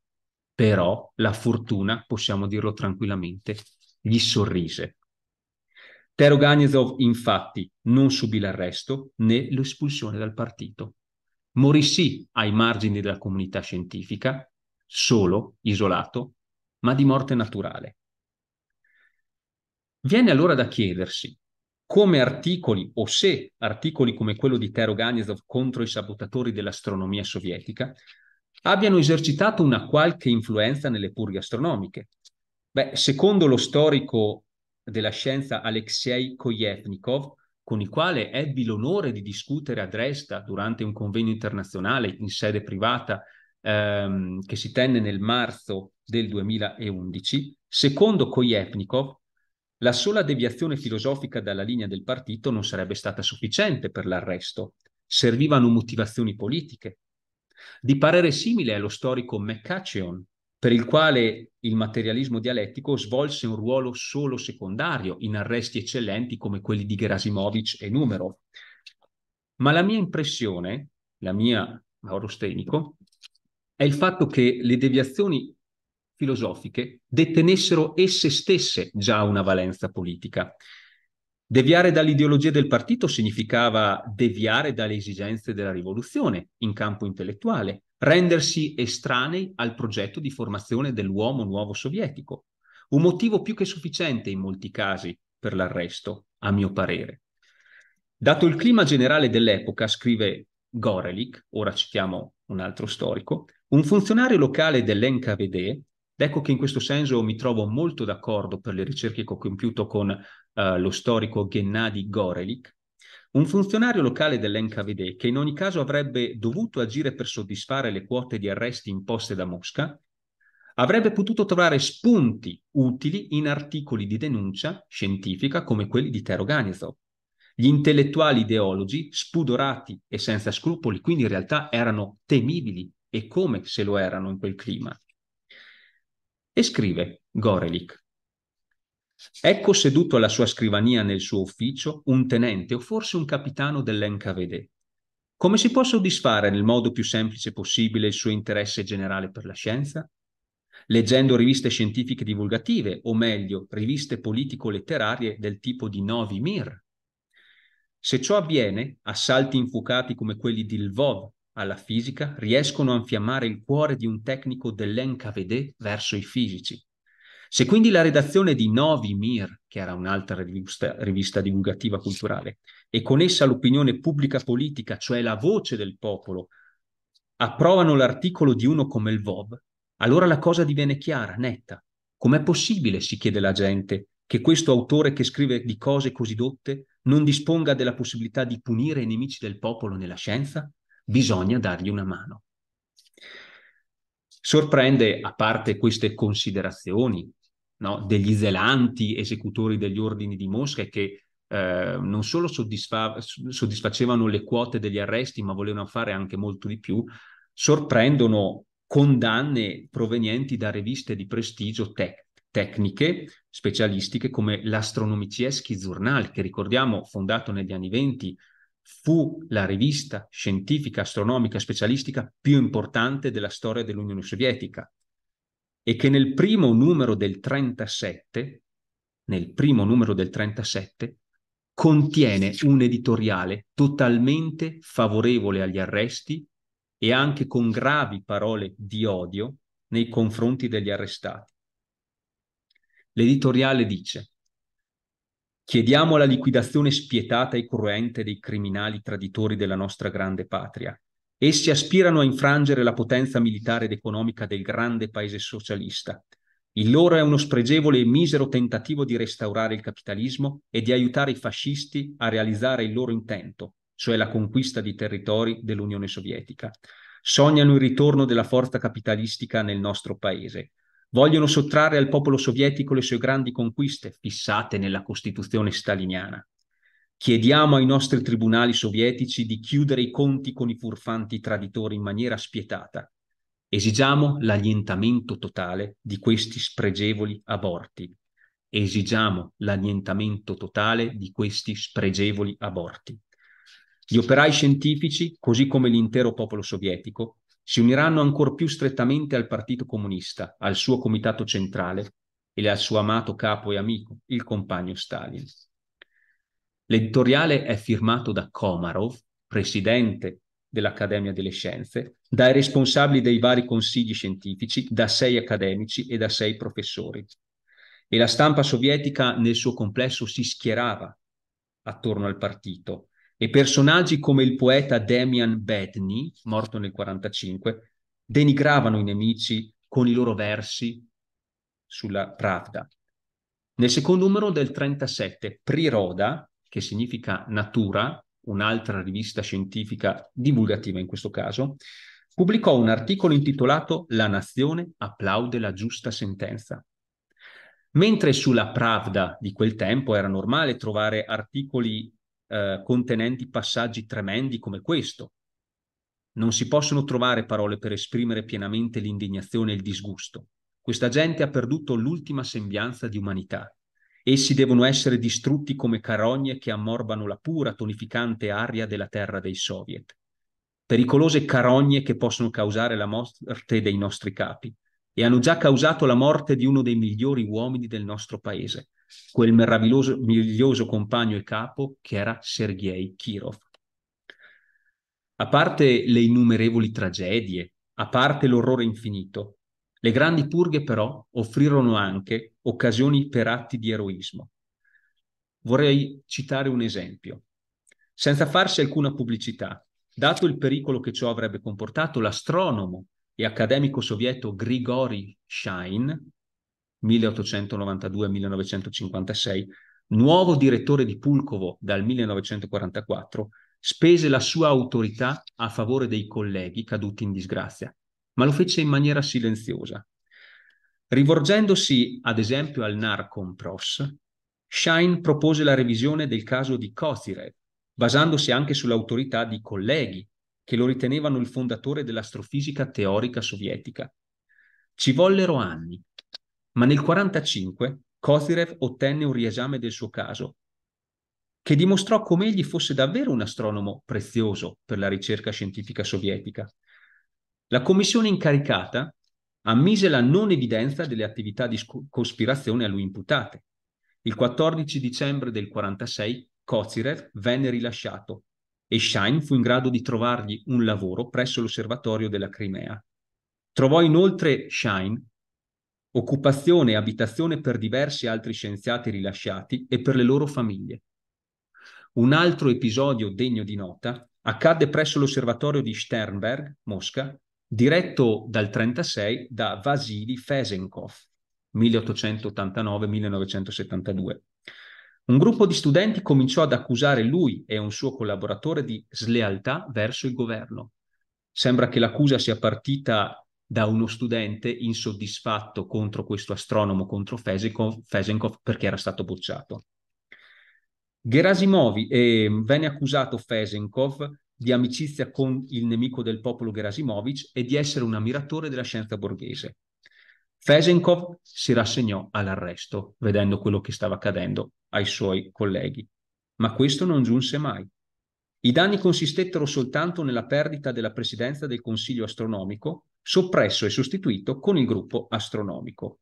Però la fortuna, possiamo dirlo tranquillamente, gli sorrise. Tero Gagnazov infatti non subì l'arresto né l'espulsione dal partito. Morì sì ai margini della comunità scientifica, solo, isolato, ma di morte naturale. Viene allora da chiedersi come articoli o se articoli come quello di Tero Ganezov contro i sabotatori dell'astronomia sovietica abbiano esercitato una qualche influenza nelle purghe astronomiche. Beh, secondo lo storico della scienza Alexei Koyevnikov, con il quale ebbi l'onore di discutere a Dresda durante un convegno internazionale in sede privata ehm, che si tenne nel marzo del 2011, secondo Koyepnikov, la sola deviazione filosofica dalla linea del partito non sarebbe stata sufficiente per l'arresto. Servivano motivazioni politiche. Di parere simile allo storico McCutcheon, per il quale il materialismo dialettico svolse un ruolo solo secondario in arresti eccellenti come quelli di Gerasimovic e Numero. Ma la mia impressione, la mia, Orostenico, è il fatto che le deviazioni filosofiche detenessero esse stesse già una valenza politica. Deviare dall'ideologia del partito significava deviare dalle esigenze della rivoluzione in campo intellettuale, rendersi estranei al progetto di formazione dell'uomo nuovo sovietico, un motivo più che sufficiente in molti casi per l'arresto, a mio parere. Dato il clima generale dell'epoca, scrive Gorelik, ora citiamo un altro storico, un funzionario locale dell'NKVD, ed ecco che in questo senso mi trovo molto d'accordo per le ricerche che ho compiuto con eh, lo storico Gennady Gorelik, un funzionario locale dell'NKVD che in ogni caso avrebbe dovuto agire per soddisfare le quote di arresti imposte da Mosca, avrebbe potuto trovare spunti utili in articoli di denuncia scientifica come quelli di Teroganizov. Gli intellettuali ideologi, spudorati e senza scrupoli, quindi in realtà erano temibili e come se lo erano in quel clima. E scrive Gorelik. Ecco seduto alla sua scrivania nel suo ufficio un tenente o forse un capitano dell'NKVD. Come si può soddisfare nel modo più semplice possibile il suo interesse generale per la scienza? leggendo riviste scientifiche divulgative, o meglio, riviste politico-letterarie del tipo di Novi Mir. Se ciò avviene, assalti infuocati come quelli di Lvov, alla fisica riescono a infiammare il cuore di un tecnico dell'NKVD verso i fisici. Se quindi la redazione di Novi Mir, che era un'altra rivista, rivista, divulgativa culturale, e con essa l'opinione pubblica politica, cioè la voce del popolo, approvano l'articolo di uno come il VOV, allora la cosa diviene chiara, netta. Com'è possibile, si chiede la gente, che questo autore che scrive di cose così dotte non disponga della possibilità di punire i nemici del popolo nella scienza? bisogna dargli una mano. Sorprende, a parte queste considerazioni no, degli zelanti esecutori degli ordini di Mosca che eh, non solo soddisfa- soddisfacevano le quote degli arresti, ma volevano fare anche molto di più, sorprendono condanne provenienti da riviste di prestigio tec- tecniche specialistiche come l'Astronomicieschi Journal, che ricordiamo fondato negli anni venti fu la rivista scientifica, astronomica, specialistica più importante della storia dell'Unione Sovietica e che nel primo numero del 37, nel primo numero del 37, contiene un editoriale totalmente favorevole agli arresti e anche con gravi parole di odio nei confronti degli arrestati. L'editoriale dice Chiediamo la liquidazione spietata e cruente dei criminali traditori della nostra grande patria. Essi aspirano a infrangere la potenza militare ed economica del grande paese socialista. Il loro è uno spregevole e misero tentativo di restaurare il capitalismo e di aiutare i fascisti a realizzare il loro intento, cioè la conquista di territori dell'Unione Sovietica. Sognano il ritorno della forza capitalistica nel nostro paese Vogliono sottrarre al popolo sovietico le sue grandi conquiste fissate nella Costituzione staliniana. Chiediamo ai nostri tribunali sovietici di chiudere i conti con i furfanti traditori in maniera spietata. Esigiamo l'annientamento totale di questi spregevoli aborti. Esigiamo l'annientamento totale di questi spregevoli aborti. Gli operai scientifici, così come l'intero popolo sovietico, si uniranno ancor più strettamente al Partito Comunista, al suo comitato centrale e al suo amato capo e amico, il compagno Stalin. L'editoriale è firmato da Komarov, presidente dell'Accademia delle Scienze, dai responsabili dei vari consigli scientifici, da sei accademici e da sei professori. E la stampa sovietica nel suo complesso si schierava attorno al partito, e personaggi come il poeta Damian Bedney, morto nel 1945, denigravano i nemici con i loro versi sulla Pravda. Nel secondo numero del 1937, Priroda, che significa natura, un'altra rivista scientifica divulgativa in questo caso, pubblicò un articolo intitolato La nazione applaude la giusta sentenza. Mentre sulla Pravda di quel tempo era normale trovare articoli eh, contenenti passaggi tremendi come questo. Non si possono trovare parole per esprimere pienamente l'indignazione e il disgusto. Questa gente ha perduto l'ultima sembianza di umanità. Essi devono essere distrutti come carogne che ammorbano la pura, tonificante aria della terra dei soviet. Pericolose carogne che possono causare la morte dei nostri capi e hanno già causato la morte di uno dei migliori uomini del nostro paese, quel meraviglioso compagno e capo che era Sergei Kirov. A parte le innumerevoli tragedie, a parte l'orrore infinito, le grandi purghe però offrirono anche occasioni per atti di eroismo. Vorrei citare un esempio. Senza farsi alcuna pubblicità, dato il pericolo che ciò avrebbe comportato, l'astronomo e accademico sovieto Grigori Shain 1892-1956, nuovo direttore di Pulcovo dal 1944, spese la sua autorità a favore dei colleghi caduti in disgrazia, ma lo fece in maniera silenziosa. Rivolgendosi ad esempio al Narcompros, Schein propose la revisione del caso di Kozirev, basandosi anche sull'autorità di colleghi che lo ritenevano il fondatore dell'astrofisica teorica sovietica. Ci vollero anni ma nel 1945 Kozirev ottenne un riesame del suo caso, che dimostrò come egli fosse davvero un astronomo prezioso per la ricerca scientifica sovietica. La commissione incaricata ammise la non evidenza delle attività di cospirazione a lui imputate. Il 14 dicembre del 1946 Kozirev venne rilasciato e Shine fu in grado di trovargli un lavoro presso l'osservatorio della Crimea. Trovò inoltre Shine occupazione e abitazione per diversi altri scienziati rilasciati e per le loro famiglie. Un altro episodio degno di nota accadde presso l'osservatorio di Sternberg, Mosca, diretto dal 1936 da Vasili Fesenkov, 1889-1972. Un gruppo di studenti cominciò ad accusare lui e un suo collaboratore di slealtà verso il governo. Sembra che l'accusa sia partita da uno studente insoddisfatto contro questo astronomo, contro Fesenkov, perché era stato bocciato. Gerasimov eh, venne accusato Fesenkov di amicizia con il nemico del popolo Gerasimovic e di essere un ammiratore della scienza borghese. Fesenkov si rassegnò all'arresto, vedendo quello che stava accadendo ai suoi colleghi, ma questo non giunse mai. I danni consistettero soltanto nella perdita della presidenza del Consiglio astronomico, soppresso e sostituito con il gruppo astronomico.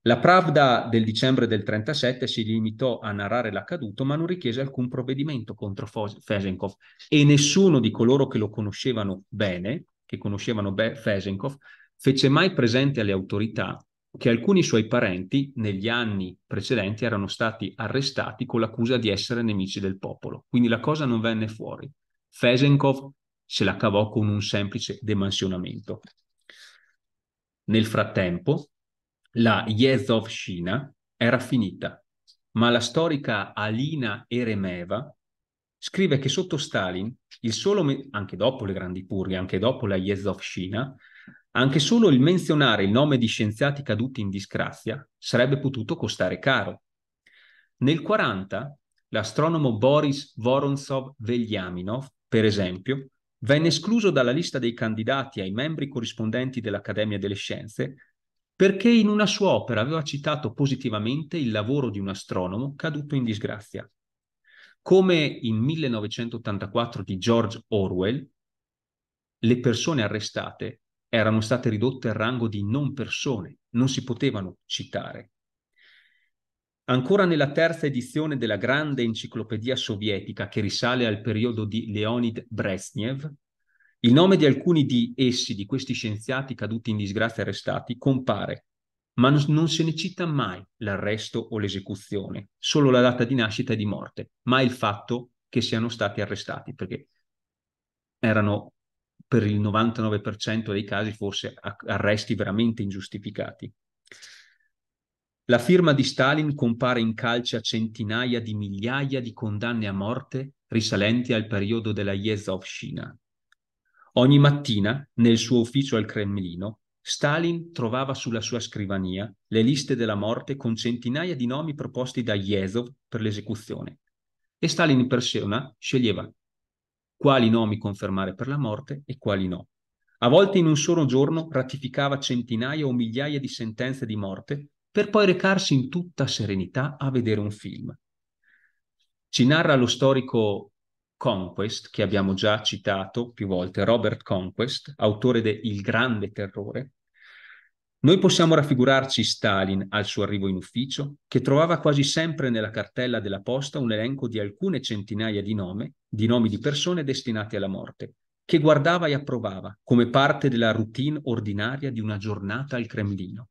La Pravda del dicembre del 1937 si limitò a narrare l'accaduto, ma non richiese alcun provvedimento contro Fesenkov e nessuno di coloro che lo conoscevano bene, che conoscevano be- Fesenkov, fece mai presente alle autorità che alcuni suoi parenti negli anni precedenti erano stati arrestati con l'accusa di essere nemici del popolo. Quindi la cosa non venne fuori. Fesenkov se la cavò con un semplice demansionamento. Nel frattempo, la Yezovshina era finita, ma la storica Alina Eremeva scrive che sotto Stalin, il solo me- anche dopo le grandi purghe, anche dopo la Yezovshina, anche solo il menzionare il nome di scienziati caduti in disgrazia sarebbe potuto costare caro. Nel 1940 l'astronomo Boris Vorontsov-Veljaminov, per esempio, venne escluso dalla lista dei candidati ai membri corrispondenti dell'Accademia delle Scienze perché in una sua opera aveva citato positivamente il lavoro di un astronomo caduto in disgrazia. Come in 1984 di George Orwell, le persone arrestate erano state ridotte al rango di non persone, non si potevano citare. Ancora nella terza edizione della grande enciclopedia sovietica che risale al periodo di Leonid Brezhnev, il nome di alcuni di essi, di questi scienziati caduti in disgrazia e arrestati, compare, ma non se ne cita mai l'arresto o l'esecuzione, solo la data di nascita e di morte, ma il fatto che siano stati arrestati, perché erano per il 99% dei casi fosse arresti veramente ingiustificati. La firma di Stalin compare in calce a centinaia di migliaia di condanne a morte risalenti al periodo della Yezovshina. Ogni mattina, nel suo ufficio al Cremlino, Stalin trovava sulla sua scrivania le liste della morte con centinaia di nomi proposti da Yezov per l'esecuzione. E Stalin in persona sceglieva quali nomi confermare per la morte e quali no. A volte in un solo giorno ratificava centinaia o migliaia di sentenze di morte per poi recarsi in tutta serenità a vedere un film. Ci narra lo storico Conquest, che abbiamo già citato più volte, Robert Conquest, autore de Il Grande Terrore, noi possiamo raffigurarci Stalin al suo arrivo in ufficio, che trovava quasi sempre nella cartella della posta un elenco di alcune centinaia di, nome, di nomi di persone destinate alla morte, che guardava e approvava come parte della routine ordinaria di una giornata al Cremlino.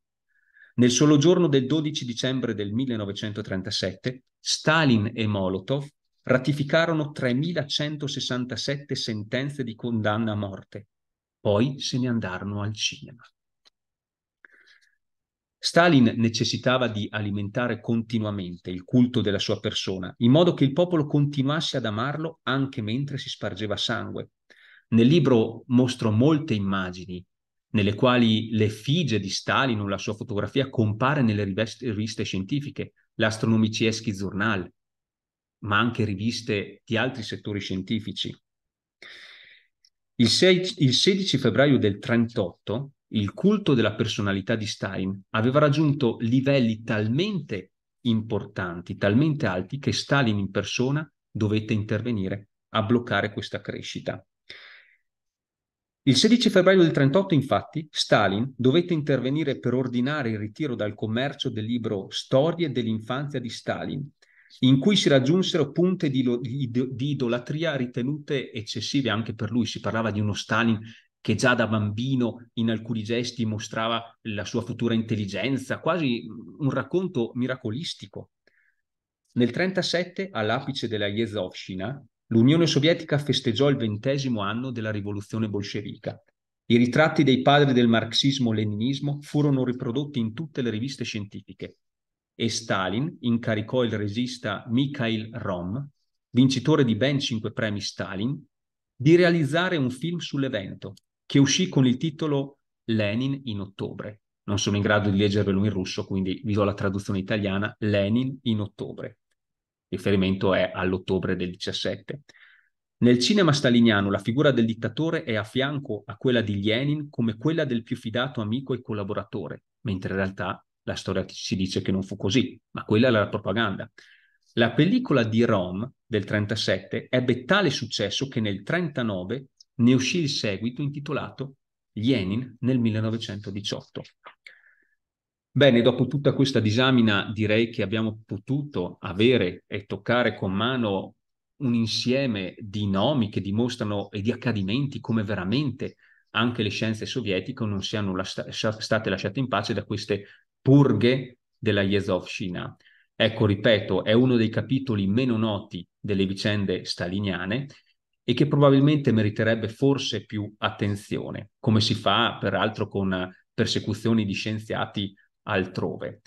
Nel solo giorno del 12 dicembre del 1937, Stalin e Molotov ratificarono 3.167 sentenze di condanna a morte, poi se ne andarono al cinema. Stalin necessitava di alimentare continuamente il culto della sua persona, in modo che il popolo continuasse ad amarlo anche mentre si spargeva sangue. Nel libro mostro molte immagini nelle quali l'effigie di Stalin o la sua fotografia compare nelle riviste scientifiche, l'Astronomicheschi Journal, ma anche riviste di altri settori scientifici. Il, 6, il 16 febbraio del 1938 il culto della personalità di Stein aveva raggiunto livelli talmente importanti, talmente alti, che Stalin in persona dovette intervenire a bloccare questa crescita. Il 16 febbraio del 38, infatti, Stalin dovette intervenire per ordinare il ritiro dal commercio del libro Storie dell'infanzia di Stalin, in cui si raggiunsero punte di, di, di, idolatria ritenute eccessive anche per lui. Si parlava di uno Stalin che già da bambino in alcuni gesti mostrava la sua futura intelligenza, quasi un racconto miracolistico. Nel 1937, all'apice della Jezovshina, l'Unione Sovietica festeggiò il ventesimo anno della rivoluzione bolscevica. I ritratti dei padri del marxismo-leninismo furono riprodotti in tutte le riviste scientifiche e Stalin incaricò il regista Mikhail Rom, vincitore di ben cinque premi Stalin, di realizzare un film sull'evento, che uscì con il titolo Lenin in ottobre. Non sono in grado di leggervelo in russo, quindi vi do la traduzione italiana Lenin in ottobre. Il riferimento è all'ottobre del 17. Nel cinema staliniano la figura del dittatore è a fianco a quella di Lenin come quella del più fidato amico e collaboratore, mentre in realtà la storia ci dice che non fu così, ma quella era la propaganda. La pellicola di Rom del 37 ebbe tale successo che nel 39 ne uscì il seguito intitolato Lenin nel 1918. Bene, dopo tutta questa disamina direi che abbiamo potuto avere e toccare con mano un insieme di nomi che dimostrano e di accadimenti come veramente anche le scienze sovietiche non siano las- state lasciate in pace da queste purghe della Yezovshina. Ecco, ripeto, è uno dei capitoli meno noti delle vicende staliniane e che probabilmente meriterebbe forse più attenzione, come si fa peraltro con persecuzioni di scienziati altrove.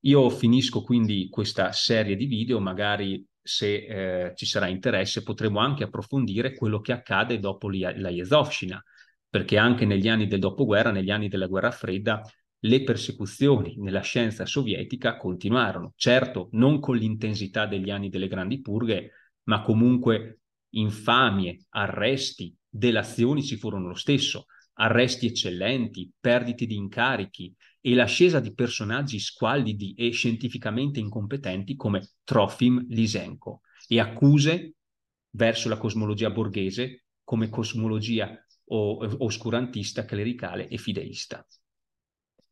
Io finisco quindi questa serie di video, magari se eh, ci sarà interesse potremo anche approfondire quello che accade dopo la Jezovshina, perché anche negli anni del dopoguerra, negli anni della guerra fredda, le persecuzioni nella scienza sovietica continuarono, certo non con l'intensità degli anni delle grandi purghe, ma comunque infamie, arresti, delazioni ci furono lo stesso, arresti eccellenti, perdite di incarichi e l'ascesa di personaggi squallidi e scientificamente incompetenti come Trofim Lisenko e accuse verso la cosmologia borghese come cosmologia oscurantista, clericale e fideista.